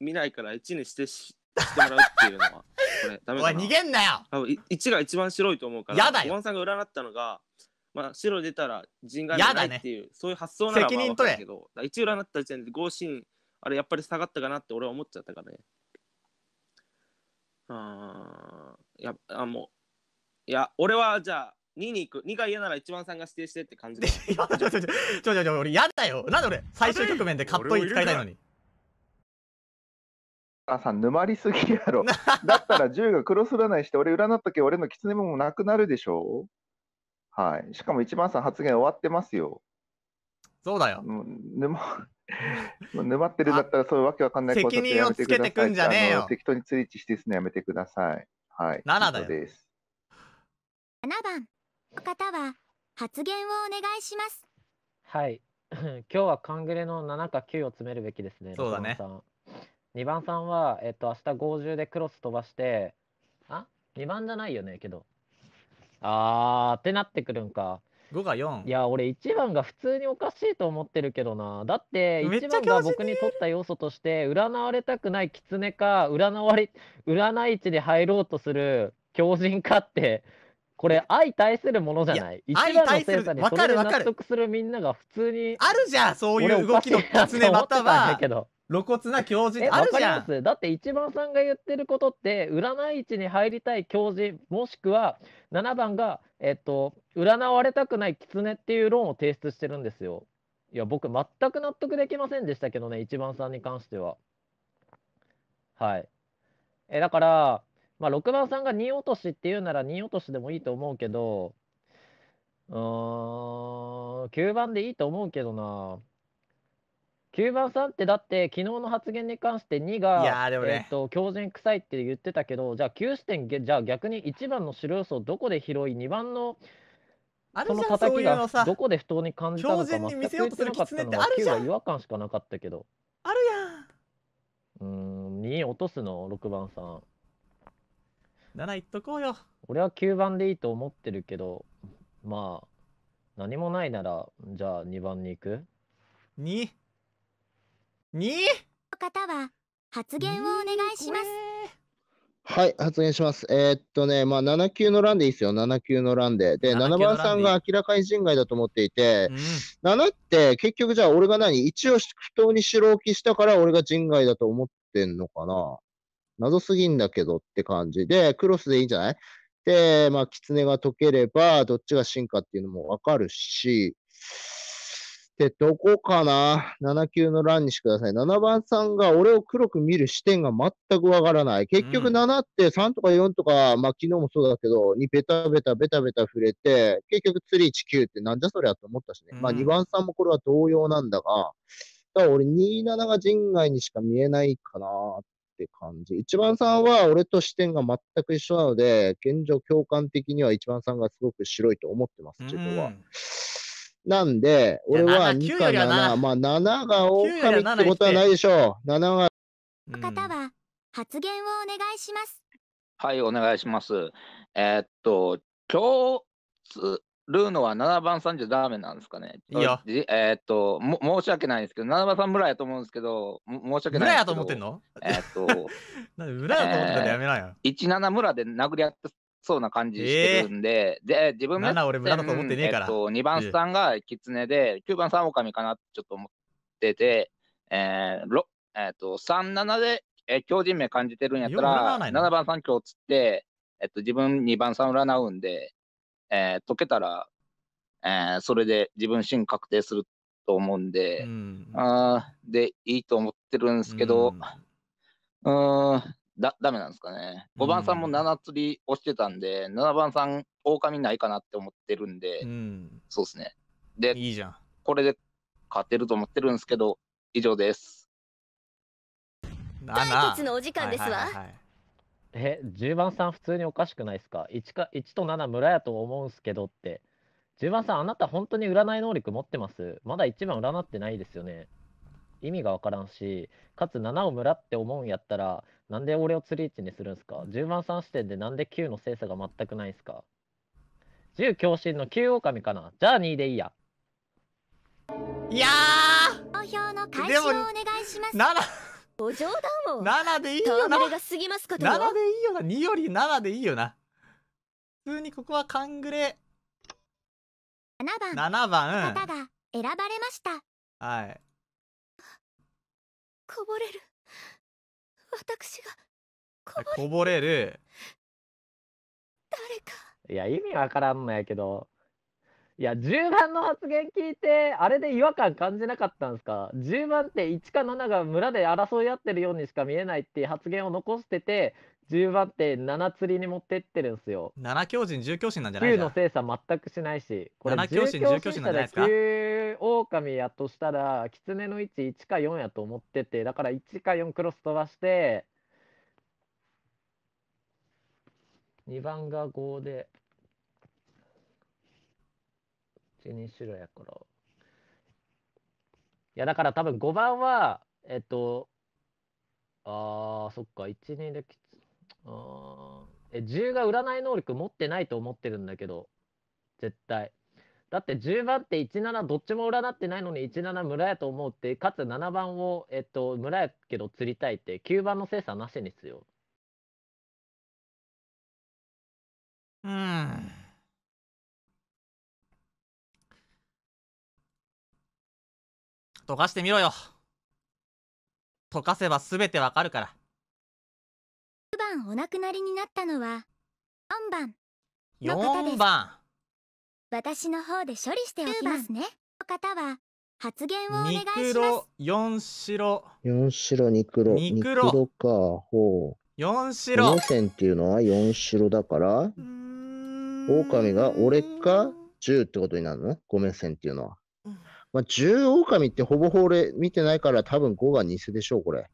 見ないから1にしてししてもらうっていうのは。これダメだな。おい、逃げんなよあ !1 が一番白いと思うから、やだよ5さんが占ったのが、まあ、白出たら人外見ないっていう、ね、そういう発想なら責任取れけど、1占った時点で合心、あれやっぱり下がったかなって俺は思っちゃったからね。あーいやあもういや俺はじゃあ2に行く2が嫌なら一番さんが指定してって感じで ちょちょちょちょちょちょちょ俺嫌だよなんで俺最終局面でカットイン使いたいのにあさん沼りすぎやろ だったら10がロスらないして俺占ったけ俺の狐もなくなるでしょはいしかも一番さん発言終わってますよそうだよ沼沼ってるんだったらそういうわけわかんないこと責任をつけてくんじゃねえよ適当に追知してすのやめてくださいはい7だよ7番方は発言をお願いします。はい。今日はカングレの7か9を詰めるべきですね。そうだね。さん2番さんは、えっと、明日50でクロス飛ばして、あ ?2 番じゃないよね、けど。あーってなってくるんか。5が4。いや、俺1番が普通におかしいと思ってるけどな。だって1番が僕に取った要素として、占われたくない狐か、占われ、占い地で入ろうとする狂人かって、これ愛対するものじゃない一対するかにわかで納得するみんなが普通にあるじゃんそういう動きの狐または露骨な教授あるじゃんだって一番さんが言ってることって占い位置に入りたい教授もしくは7番がえっと占われたくない狐っていう論を提出してるんですよいや僕全く納得できませんでしたけどね一番さんに関してははいえだからまあ、6番さんが2落としっていうなら2落としでもいいと思うけど、うーん、9番でいいと思うけどな。9番さんってだって昨日の発言に関して2がいやでもねえっと強靭臭いって言ってたけどじゃあ9視点じゃあ逆に1番の白予想どこで拾い2番のその叩きがどこで不当に感じたのか全く言ってなかったの見せ9は違和感しかなかったけどあるやんうん2落とすの6番さん7いっとこうよ。俺は9番でいいと思ってるけど、まあ、何もないなら、じゃあ2番に行く ?2?2? の方は発言をお願いします。はい、発言します。えー、っとね、まあ、7級の欄でいいですよ、7級の欄で。で、7, 番さんが明らかに人外だと思っていて、うん、7って結局じゃあ俺が何一応不当に白置きしたから俺が人外だと思ってんのかな謎すぎんだけどって感じで、クロスでいいんじゃないで、まあ、狐が解ければ、どっちが進化っていうのもわかるし、で、どこかな ?7 級の欄にしてください。7番さんが俺を黒く見る視点が全くわからない。結局7って3とか4とか、まあ昨日もそうだけど、にベタベタベタベタ触れて、結局釣り19ってなんじゃそりゃと思ったしね。まあ2番さんもこれは同様なんだが、だから俺27が人外にしか見えないかなっって感じ。一番さんは俺と視点が全く一緒なので、現状共感的には一番さんがすごく白いと思ってます、自分は。なんで、俺は2か 7, 7、まあ7が狼ってことはないでしょう。7が。方は発言をお願いします。はい、お願いします。えー、っと、共通、ルーノは7番さんじゃダメなんですかねいや。えー、っと申し訳ないんですけど、7番さん村やと思うんですけど、申し訳ない村やと思ってんのえー、っと、なんで村やと思ってたらやめなえー、17村で殴り合ってそうな感じしてるんで、えー、で、自分が、7俺村だと思ってねえから。えー、2番さんが狐で、9番さんオカミかなってちょっと思ってて、えー、えー、っと、37で、えー、強人名感じてるんやったら、7番さん今日つって、えっと、自分2番さん占うんで、えー、解けたら、えー、それで自分身確定すると思うんで、うん、あでいいと思ってるんですけど、うん、うんだダメなんですかね。5番さんも7釣り押してたんで、うん、7番さん、狼ないかなって思ってるんで、うん、そうですね。で、いいじゃんこれで勝てると思ってるんですけど、以上です。対決のお時間ですわ。はいはいはいはいえ、10番さん普通におかしくないですか ?1 か、1と7村やと思うんすけどって。10番さん、あなた本当に占い能力持ってますまだ1番占ってないですよね。意味がわからんし、かつ7を村って思うんやったら、なんで俺を釣り位置にするんすか ?10 番さん視点でなんで9の精査が全くないんすか ?10 強振の9狼かなじゃあ2でいいや。いやーでも、お願いします。お冗談を7でいいよなが過ぎますこ7でいいよな2より7でいいよな普通にここはカングレ7番7番方が選ばれましたはいこぼれる私がこぼれる誰かいや意味わからんのやけどいや、10番の発言聞いて、あれで違和感感じなかったんですか ?10 番って1か7が村で争い合ってるようにしか見えないっていう発言を残してて、10番って7釣りに持ってってるんですよ。7強人、10強人なんじゃないで9の精査全くしないし、これ7強人、10強人なんじゃないですか ?9 狼やとしたら、狐の位置1か4やと思ってて、だから1か4クロス飛ばして、2番が5で。1、2種類やから。いや、だから多分5番は、えっと、あー、そっか、1、2できつ。あえ、10が占い能力持ってないと思ってるんだけど、絶対。だって10番って17どっちも占ってないのに17村やと思うってかつ7番を、えっと、村やけど釣りたいって9番の精査なしにすよ。うん。溶かしてみろよ溶かせばすべてわかるから9番お亡くなりになったのは4番の方です4番私の方で処理しておきますね方は発言をお願いしますニクロ四白四白ニクロニクロかほう四白四線っていうのは四白だから狼が俺か10ってことになるの5目線っていうのはまあ、十狼ってほぼぼ俺、見てないから多分5が偽でしょう、これ。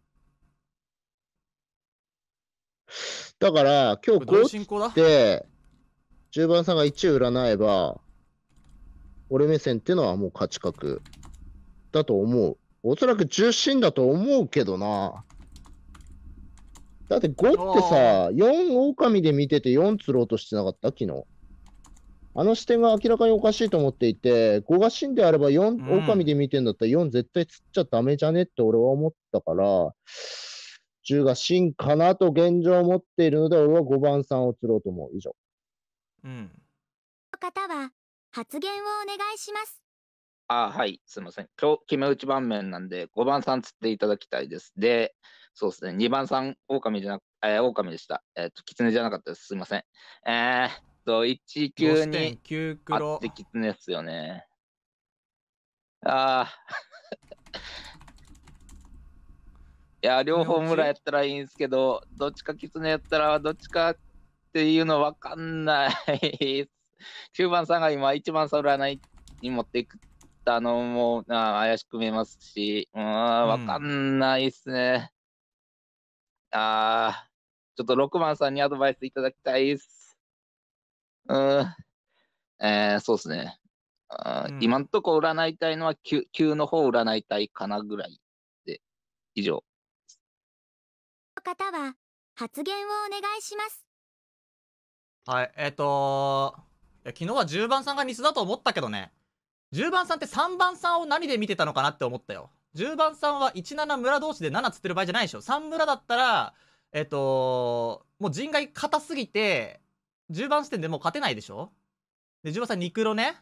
だから、今日5って、10番さんが1占えば、俺目線ってのはもう勝ち確だと思う。おそらく重心だと思うけどな。だって5ってさ、4狼で見てて4釣ろうとしてなかった昨日。あの視点が明らかにおかしいと思っていて、5が死んであれば4、うん、狼で見てんだったら4絶対釣っちゃダメじゃねって俺は思ったから、10が真かなと現状を持っているので、俺は5番さんを釣ろうと思う。以上。うん。方は発言をお願いします。あはい、すみません。今日、決め打ち盤面なんで、5番さん釣っていただきたいです。で、そうですね、2番さん、狼じゃなく、えー、狼でした。えっ、ー、と、狐じゃなかったです。すみません。えー、と、19にあってきつねっすよね。ああ。いや、両方村やったらいいんすけど、どっちかキツネやったらどっちかっていうの分かんない。9番さんが今、1番さらないに持っていくったのもあ怪しく見えますし、うん、分かんないっすね。ああ、ちょっと6番さんにアドバイスいただきたいっす。うん、えー、そうですね。あ、うん、今んとこ占いたいのは 9, 9の方占いたいかなぐらいで、以上。方は発言をお願いします。はい、えっ、ー、と昨日は10番さんがミスだと思ったけどね。10番さんって3番さんを何で見てたのかなって思ったよ。10番さんは17村同士で7つってる場合じゃないでしょ。3村だったら、えっ、ー、ともう人外硬すぎて、10番視点でもう勝てないでしょで、10番さん、2黒ね。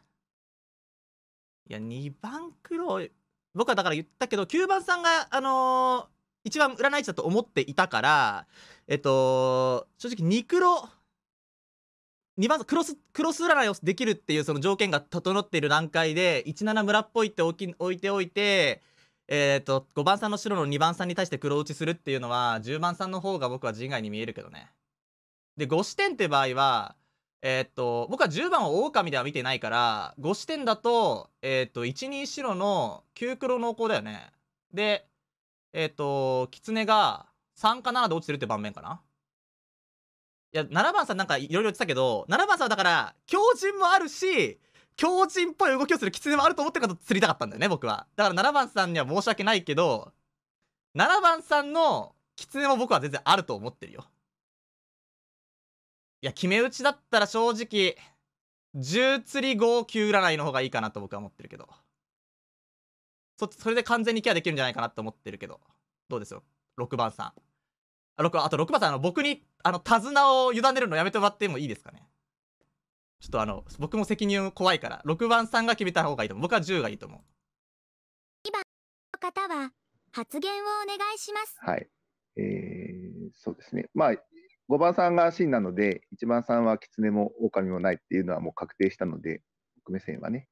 いや、2番黒、僕はだから言ったけど、9番さんが、あのー、一番占い師だと思っていたから、えっと、正直2黒、2番クロス、クロス占いをできるっていうその条件が整っている段階で、17村っぽいって置き置いておいて、えっ、ー、と、5番さんの白の2番さんに対して黒打ちするっていうのは、10番さんの方が僕は人外に見えるけどね。で、5視点って場合は、えー、っと、僕は10番を狼では見てないから、5視点だと、えー、っと、1、人白の9黒濃厚だよね。で、えー、っと、狐が3か7で落ちてるって盤面かないや、7番さんなんかいろいろ言ってたけど、7番さんはだから、強靭もあるし、強靭っぽい動きをする狐もあると思ってるから釣りたかったんだよね、僕は。だから7番さんには申し訳ないけど、7番さんの狐も僕は全然あると思ってるよ。いや、決め打ちだったら正直、10釣り号泣占いの方がいいかなと僕は思ってるけど。そ、それで完全にケアできるんじゃないかなと思ってるけど。どうですよ ?6 番さん。あ、6、あと6番さん、あの、僕に、あの、手綱を委ねるのやめてもらってもいいですかねちょっとあの、僕も責任怖いから、6番さんが決めた方がいいと思う。僕は10がいいと思う。2番の方は、発言をお願いします。はい。えー、そうですね。まあ、5番さんが真なので、1番さんは狐も狼もないっていうのはもう確定したので、僕目線はね、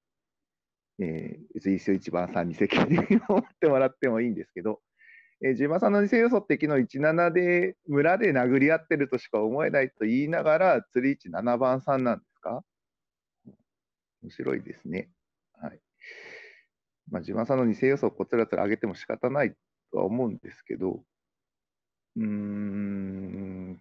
えー、別に一緒1番さんに責任を持ってもらってもいいんですけど、えー、10番さんの偽予想って昨日17で村で殴り合ってるとしか思えないと言いながら、釣り位7番さんなんですか面白いですね。はい。まあ、自慢さんの偽予想をこつらつら上げても仕方ないとは思うんですけど、うーん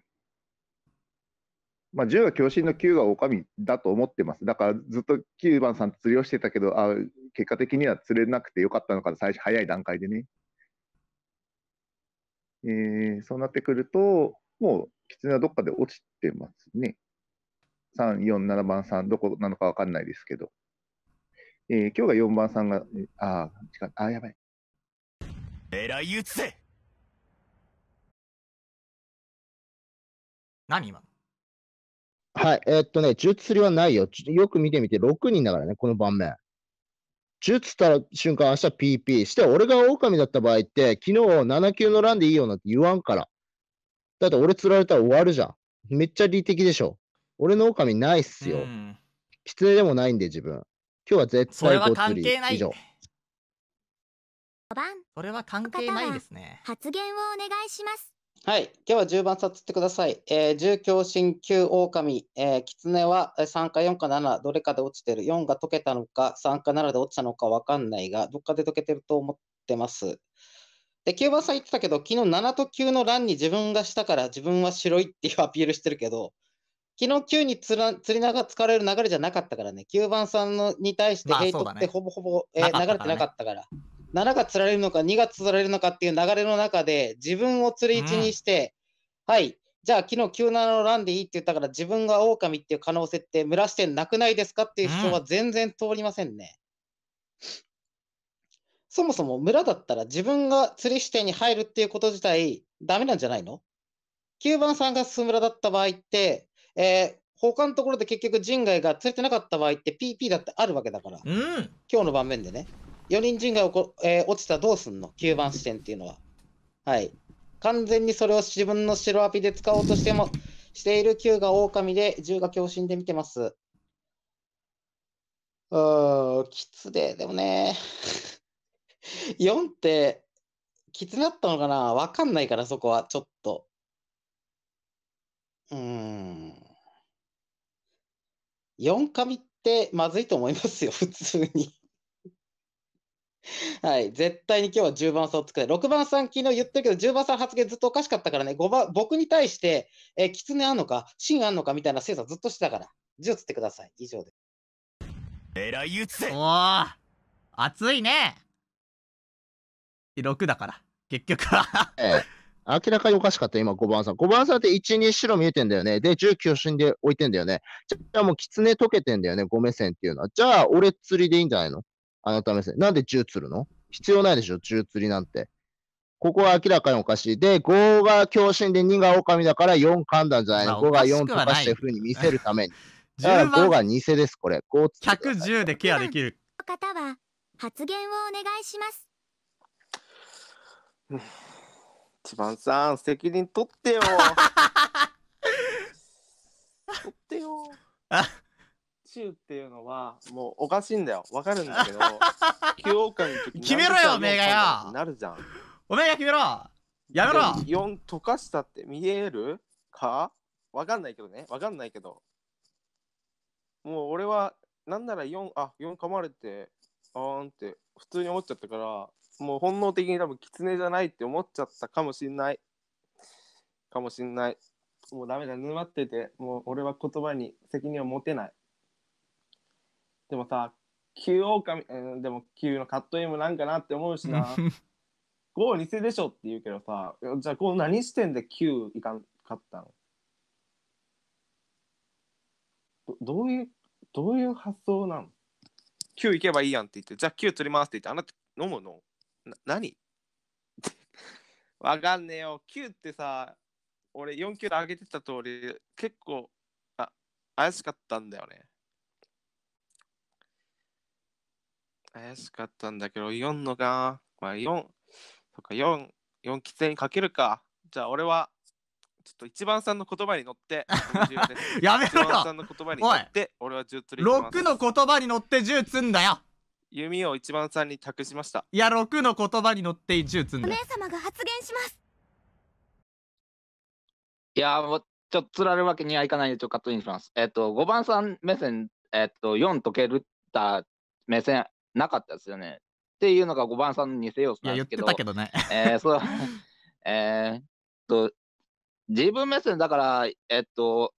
まあ、10は強振の9が狼だと思ってます。だからずっと9番さんと釣りをしてたけど、あ結果的には釣れなくてよかったのか最初早い段階でね。えー、そうなってくると、もう狐はどっかで落ちてますね。3、4、7番さん、どこなのか分かんないですけど。えー、今日が4番さんが、ああ、あ、やばい。えらい打つぜ何今のはい。えー、っとね、術釣りはないよ。よく見てみて、6人だからね、この盤面。術った瞬間、明日 PP。して、俺が狼だった場合って、昨日7級のランでいいよなんて言わんから。だって俺釣られたら終わるじゃん。めっちゃ利的でしょ。俺の狼ないっすよ。狐、うでもないんで、自分。今日は絶対5釣りない。それは関係ないですね。発言をお願いします。はい。では、10番さつってください。えー、重強神級狼、えー、狐は3か4か7、どれかで落ちてる。4が溶けたのか、3か7で落ちたのかわかんないが、どっかで溶けてると思ってます。で、9番さん言ってたけど、昨日7と9の欄に自分がしたから自分は白いっていうアピールしてるけど、昨日9につら釣りなが疲れる流れじゃなかったからね、9番さんのに対してヘイトってほぼほぼ、まあね、えー、流れてなかったから。7が釣られるのか2が釣られるのかっていう流れの中で自分を釣り位置にして、うん、はいじゃあ昨日9 7のランでいいって言ったから自分が狼っていう可能性って村視点なくないですかっていう主張は全然通りませんね。うん、そもそも村だったら自分が釣り視点に入るっていうこと自体ダメなんじゃないの ?9 番さんがス村だった場合って、えー、他のところで結局人外が釣れてなかった場合って PP だってあるわけだから、うん、今日の盤面でね。4人陣がおこ、えー、落ちたらどうすんの ?9 番視点っていうのは。はい。完全にそれを自分の白アピで使おうとしても、している9が狼で、10が狂振で見てます。うーん、きつで、でもね、4って、きつなったのかなわかんないから、そこは、ちょっと。うーん。4神ってまずいと思いますよ、普通に はい、絶対に今日は10番差をつけたい。6番さん、昨日言ってるけど、10番さん発言ずっとおかしかったからね、5番僕に対して、え狐あんのか、芯あんのかみたいな精査ずっとしてたから、10つってください。以上です。えらい打つぜおー、熱いね。6だから、結局はええ、明らかにおかしかった、今、5番さん。5番さんって1、2、白見えてんだよね。で、19死んで置いてんだよね。じゃあもう、狐溶けてんだよね、5目線っていうのは。じゃあ、俺釣りでいいんじゃないのあなた目なんで銃釣るの必要ないでしょ銃釣りなんて。ここは明らかにおかしい。で、5が強振で2が狼だから4噛んだんじゃないの。5が4とかしてふうに見せるために。だから5が偽です、これ。110でケアできる。方は発言をお願いします。一番さん、責任取ってよ。取ってよ。あ中っていうのはもうおかしいんだよわかるんだけど9億の時決めろよおめえがよなるじゃんおめえが決めろやめろ !4 溶かしたって見えるかわかんないけどねわかんないけどもう俺はなんなら4あ四4噛まれてあーんって普通に思っちゃったからもう本能的に多分キツネじゃないって思っちゃったかもしんないかもしんないもうダメだ沼っててもう俺は言葉に責任を持てないでもさ、9狼、えー、でも9のカット M なんかなって思うしな。5 偽でしょって言うけどさ、じゃあこう何視点で9いかんかったのどどういう、どういう発想なの ?9 いけばいいやんって言って、じゃあ9取りますって言って、あなた飲むのな何 わかんねえよ。9ってさ、俺4球で上げてた通り、結構あ怪しかったんだよね。怪しかったんだけど、4のが、まあ、4、そっか、4、4期生にかけるか。じゃあ、俺は、ちょっと一番さんの言葉に乗って、やめろよ一番さんの言葉に乗って、俺は10つり6の言葉に乗って10つんだよ弓を一番さんに託しました。いや、6の言葉に乗って10つんだ。よ。お姉様が発言します。いやもう、ちょっと釣られるわけにはいかないで、ちょっとカットインします。えっ、と、5番さん目線、えっ、と、4解けるった目線なかったですよね。っていうのが5番さんの偽要素なんですけど。言ってたけどね。えそう、えっと、自分目線だから、えっと、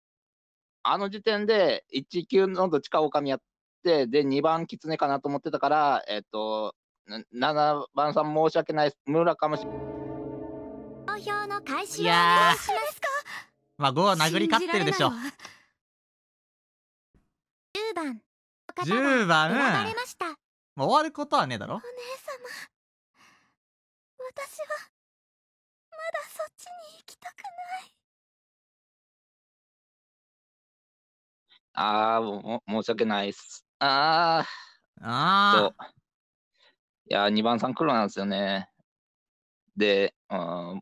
あの時点で1級のどっちか狼やって、で、2番狐かなと思ってたから、えっと、7番さん申し訳ない、村かもしれない。投票の開始をいしますかまあ5は殴り勝ってるでしょ10番10番れました終わることはねえだろお姉様私はまだそっちに行きたくないああも申し訳ないっすあーああいや2番さん黒なんですよねで、うん、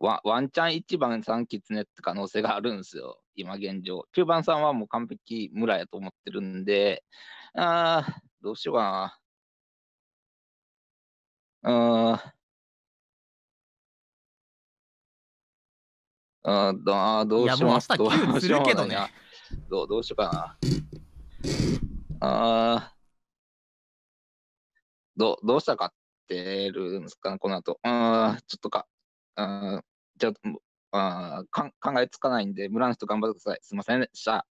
ワワンチャン1番3キツネって可能性があるんですよ、今現状。9番さんはもう完璧村やと思ってるんで、ああどうしようかな。うーん。うんどあどうしますどうしようかな。どうしようかな。あどどうしたかってるんですか、この後。あちょっとか。あじゃああか考えつかないんで、村の人頑張ってください。すいませんでした。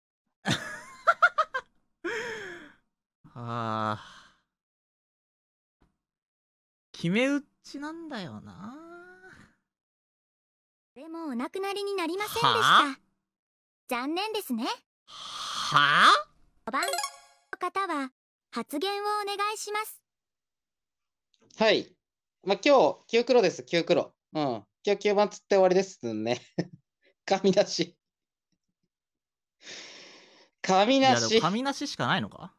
ああ。決め打ちなんだよな。でもお亡くなりになりませんでした。残念ですね。はあ ?5 番の方は発言をお願いします。はい。まあ、今日、9黒です、9黒。うん。今日9番つって終わりですね。神なし。神なし。神なししかないのか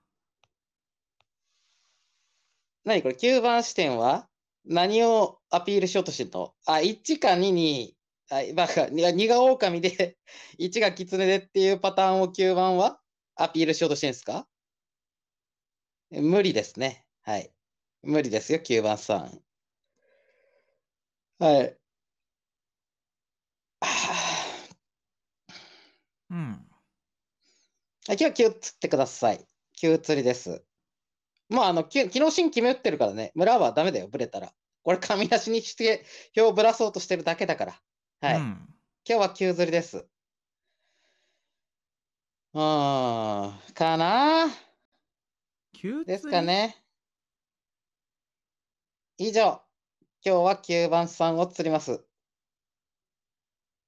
何これ、9番視点は何をアピールしようとしてるのあ、1か2に、あバカ2が狼で、1 が狐でっていうパターンを9番はアピールしようとしてるんですか無理ですね。はい。無理ですよ、9番さん。はい。うん。今日は9つってください。9つりです。まあ、あの、昨日新決め打ってるからね、村はダメだよ、ブレたら。これ、紙出しにして、票をぶらそうとしてるだけだから。はい。うん、今日は急釣りです。うん、かな急ですかね。以上。今日は9番さんを釣ります。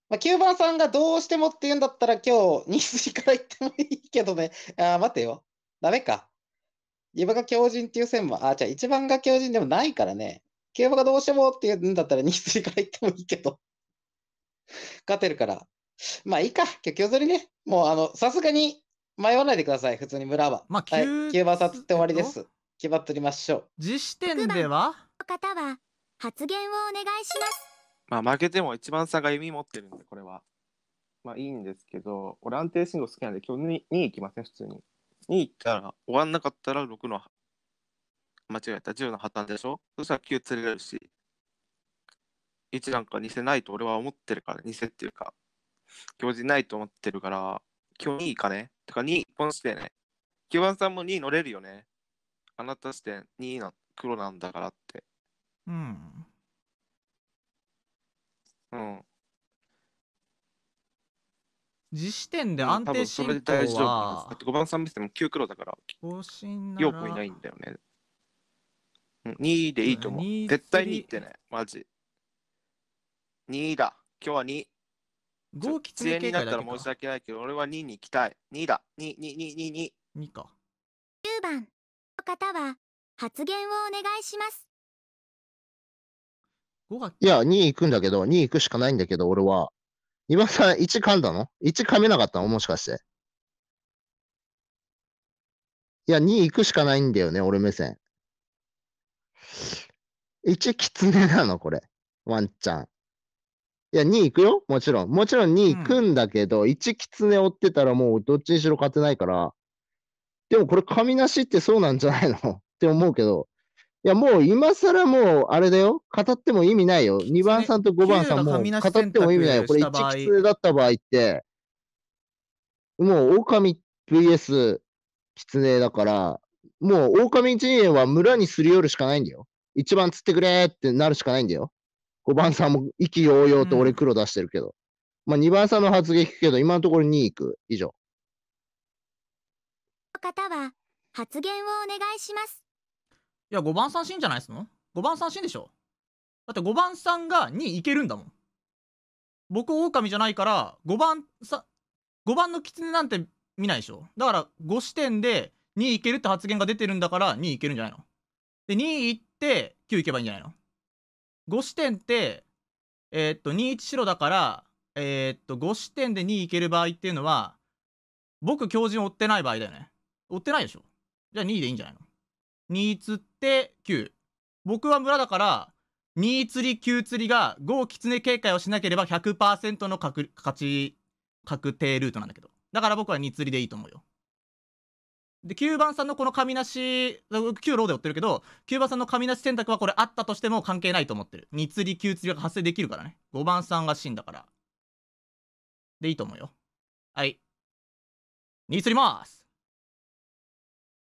まあ、9番さんがどうしてもって言うんだったら今日2筋から行ってもいいけどね。あ、待てよ。ダメか。2馬が強靭っていう線も、あ、じゃあ1番が強靭でもないからね。競馬がどうしてもっていうんだったら2、3から行ってもいいけど。勝てるから。まあいいか。今日、競釣りね。もう、あの、さすがに迷わないでください。普通に村は。まあ、はい、競馬さつって終わりです。決まってりましょう。実施点では方は発言をお願いします。まあ負けても一番差が弓持ってるんで、これは。まあいいんですけど、俺安定信号好きなんで今日に2行きません、普通に。にいったら、終わんなかったら6の、間違えた、10の破綻でしょそしたら9釣れるし、1なんか偽ないと俺は思ってるから、偽っていうか、表示ないと思ってるから、今日2位かねとか2位の本してね。9番さんも2位乗れるよね。あなた視点2位の黒なんだからって。うん。うん。時視点で安定進行は、うん、それで大丈夫だって5番3目線も9黒だから方針な陽子いないんだよね2でいいと思う絶対にいってねマジ2だ今日は2合期遅延になったら申し訳ないけど俺は2に行きたい2だ22222二か9番の方は発言をお願いしますいや2行くんだけど2行くしかないんだけど俺は今さ、1噛んだの ?1 噛めなかったのもしかして。いや、2行くしかないんだよね、俺目線。1キツネなの、これ。ワンちゃん。いや、2行くよもちろん。もちろん2行くんだけど、うん、1キツネ追ってたらもうどっちにしろ勝てないから。でもこれ、神なしってそうなんじゃないのって思うけど、いや、もう今更もう、あれだよ。語っても意味ないよ。2番さんと5番さんも語っても意味ないよ。これ一期通だった場合って、もう狼 VS 狐だから、もう狼陣営は村にすり寄るしかないんだよ。一番釣ってくれってなるしかないんだよ。5番さんも意気揚々と俺黒出してるけど。うん、まあ2番さんの発言聞くけど、今のところ2いく。以上。方は発言をお願いします。いや、5番さん死んじゃないっすの ?5 番さん死んでしょだって5番さんが2いけるんだもん。僕、狼じゃないから、5番さ、5番の狐なんて見ないでしょだから5視点で2いけるって発言が出てるんだから2いけるんじゃないので、2行って9いけばいいんじゃないの ?5 視点って、えー、っと、21白だから、えー、っと、5視点で2いける場合っていうのは、僕、強靭追ってない場合だよね。追ってないでしょじゃあ2でいいんじゃないの2釣って9。僕は村だから、2釣り9釣りが5狐警戒をしなければ100%の確勝ち、確定ルートなんだけど。だから僕は2釣りでいいと思うよ。で、9番さんのこの神なし、9ローで追ってるけど、9番さんの神なし選択はこれあったとしても関係ないと思ってる。2釣り、9釣りが発生できるからね。5番さんが死んだから。で、いいと思うよ。はい。2釣ります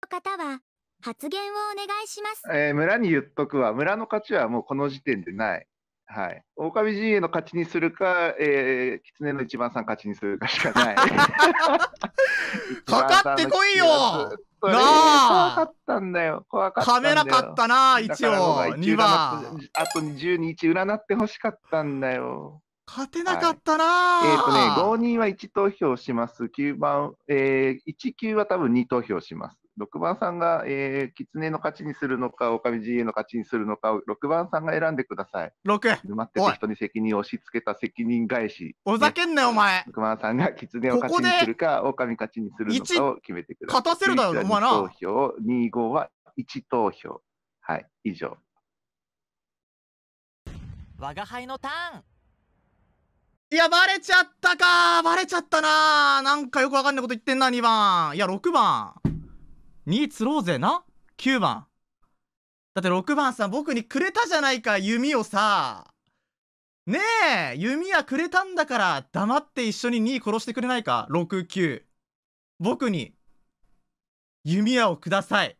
方は、発言をお願いします。えー、村に言っとくわ。村の価値はもうこの時点でない。はい。狼陣営の勝ちにするか、えー、狐の一番さん勝ちにするかしかない。かかってこいよなあ怖かったんだよ。怖かったんだよ。めなかったな、一応。2番。あと十二日占ってほしかったんだよ。勝てなかったな、はい、えっ、ー、とね、五人は一投票します。九番、えー、1級は多分二投票します。6番さんが、えー、キツネの勝ちにするのか、オカミ GA の勝ちにするのかを6番さんが選んでください。6! 沼って人に責任を押し付けた責任返し。おざけんなよ、お前 !6 番さんがキツネを勝ちにするか、オカミ勝ちにするのかを決めてください。勝たせるだろ、お前な。投票、2、5は1投票。はい、以上。我が輩のターンいや、バレちゃったかバレちゃったななんかよくわかんないこと言ってんな、2番。いや、6番。に釣ろうぜな9番だって6番さ僕にくれたじゃないか弓をさねえ弓矢くれたんだから黙って一緒に2殺してくれないか69僕に弓矢をください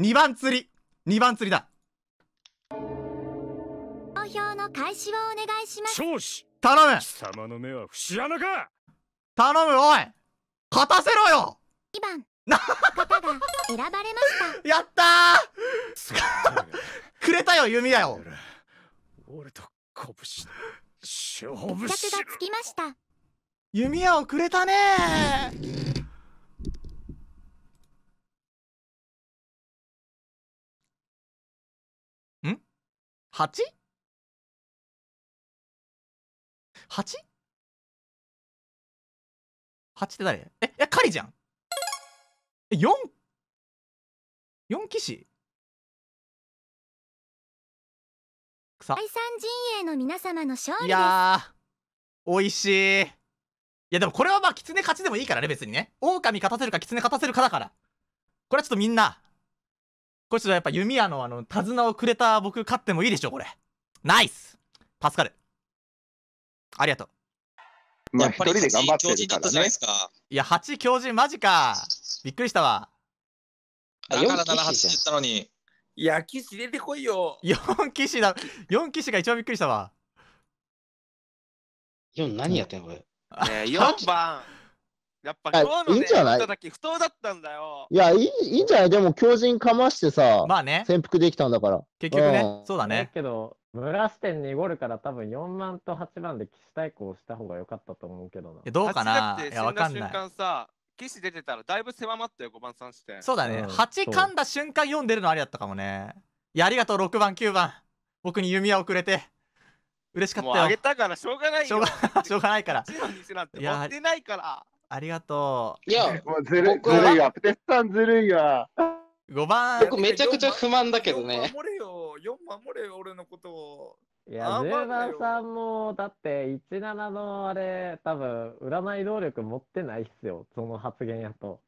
2番釣り2番釣りだ投票の開始をお願いします少子頼む貴様の目は節穴か頼むおい勝たせろよ2番方が選ばれました やったーくれたよ弓矢よ俺と拳勝負しがつきました弓矢をくれたねん八？八？八って誰え、狩りじゃんえ 4? 4騎士第三陣営の皆様の勝利いやー美味しいいやでもこれはまあ狐勝ちでもいいからね別にね狼勝たせるか狐勝たせるかだからこれはちょっとみんなこれちょっとやっぱ弓矢のあの手綱をくれた僕勝ってもいいでしょこれナイスパスカルありがとうまあ一人で頑張ってるからねいや8強人マジかびっくりしたわ。だから7、8言ったのに。いや、騎士出てこいよ。4騎士だ。4騎士が一番びっくりしたわ。4何やってんのこれ。えー、4番。やっぱ今日の、ね、いいんじゃない不当だったんだよ。いやいい、いいんじゃないでも狂人かましてさ、まあね、潜伏できたんだから。結局ね、うん、そうだね。だけど、村視点濁るから多分4番と8番で騎士対抗した方が良かったと思うけどな。どうかないや、わかんない。瞬間さ、士出てたらだいぶ狭まったよ5番3してそうだね、うん、8噛んだ瞬間読んでるのありだったかもねいやありがとう6番9番僕に弓矢をくれて嬉しかったよあげたからしょうがない しょうがないからや持ってないからありがとういやずるずるいわプテスさんずるいわ5番僕めちゃくちゃ不満だけどね守れよ4守れよ俺のことをいや、十番さんも、だって、17のあれ、多分、占い能力持ってないっすよ。その発言やと。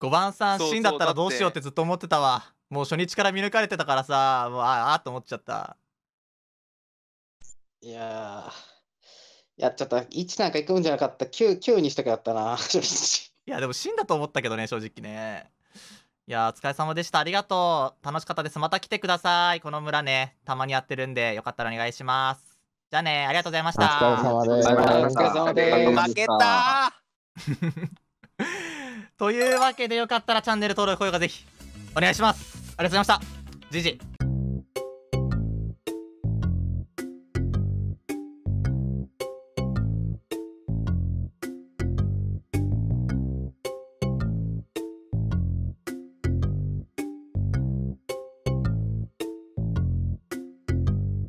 5番さん死んだったらどうしようってずっと思ってたわもう初日から見抜かれてたからさもうあああと思っちゃったいやー、やっちゃった。1なんか行くんじゃなかった。9、9にしとかったな、正直。いやでもんだと思ったけどね正直ねいやお疲れ様でした。ありがとう。楽しかったです。また来てください。この村ね、たまにやってるんで、よかったらお願いします。じゃあね、ありがとうございました。お疲れ様です。お疲れ様です。負けた というわけでよかったらチャンネル登録、高評価ぜひお願いします。ありがとうございました。じじ。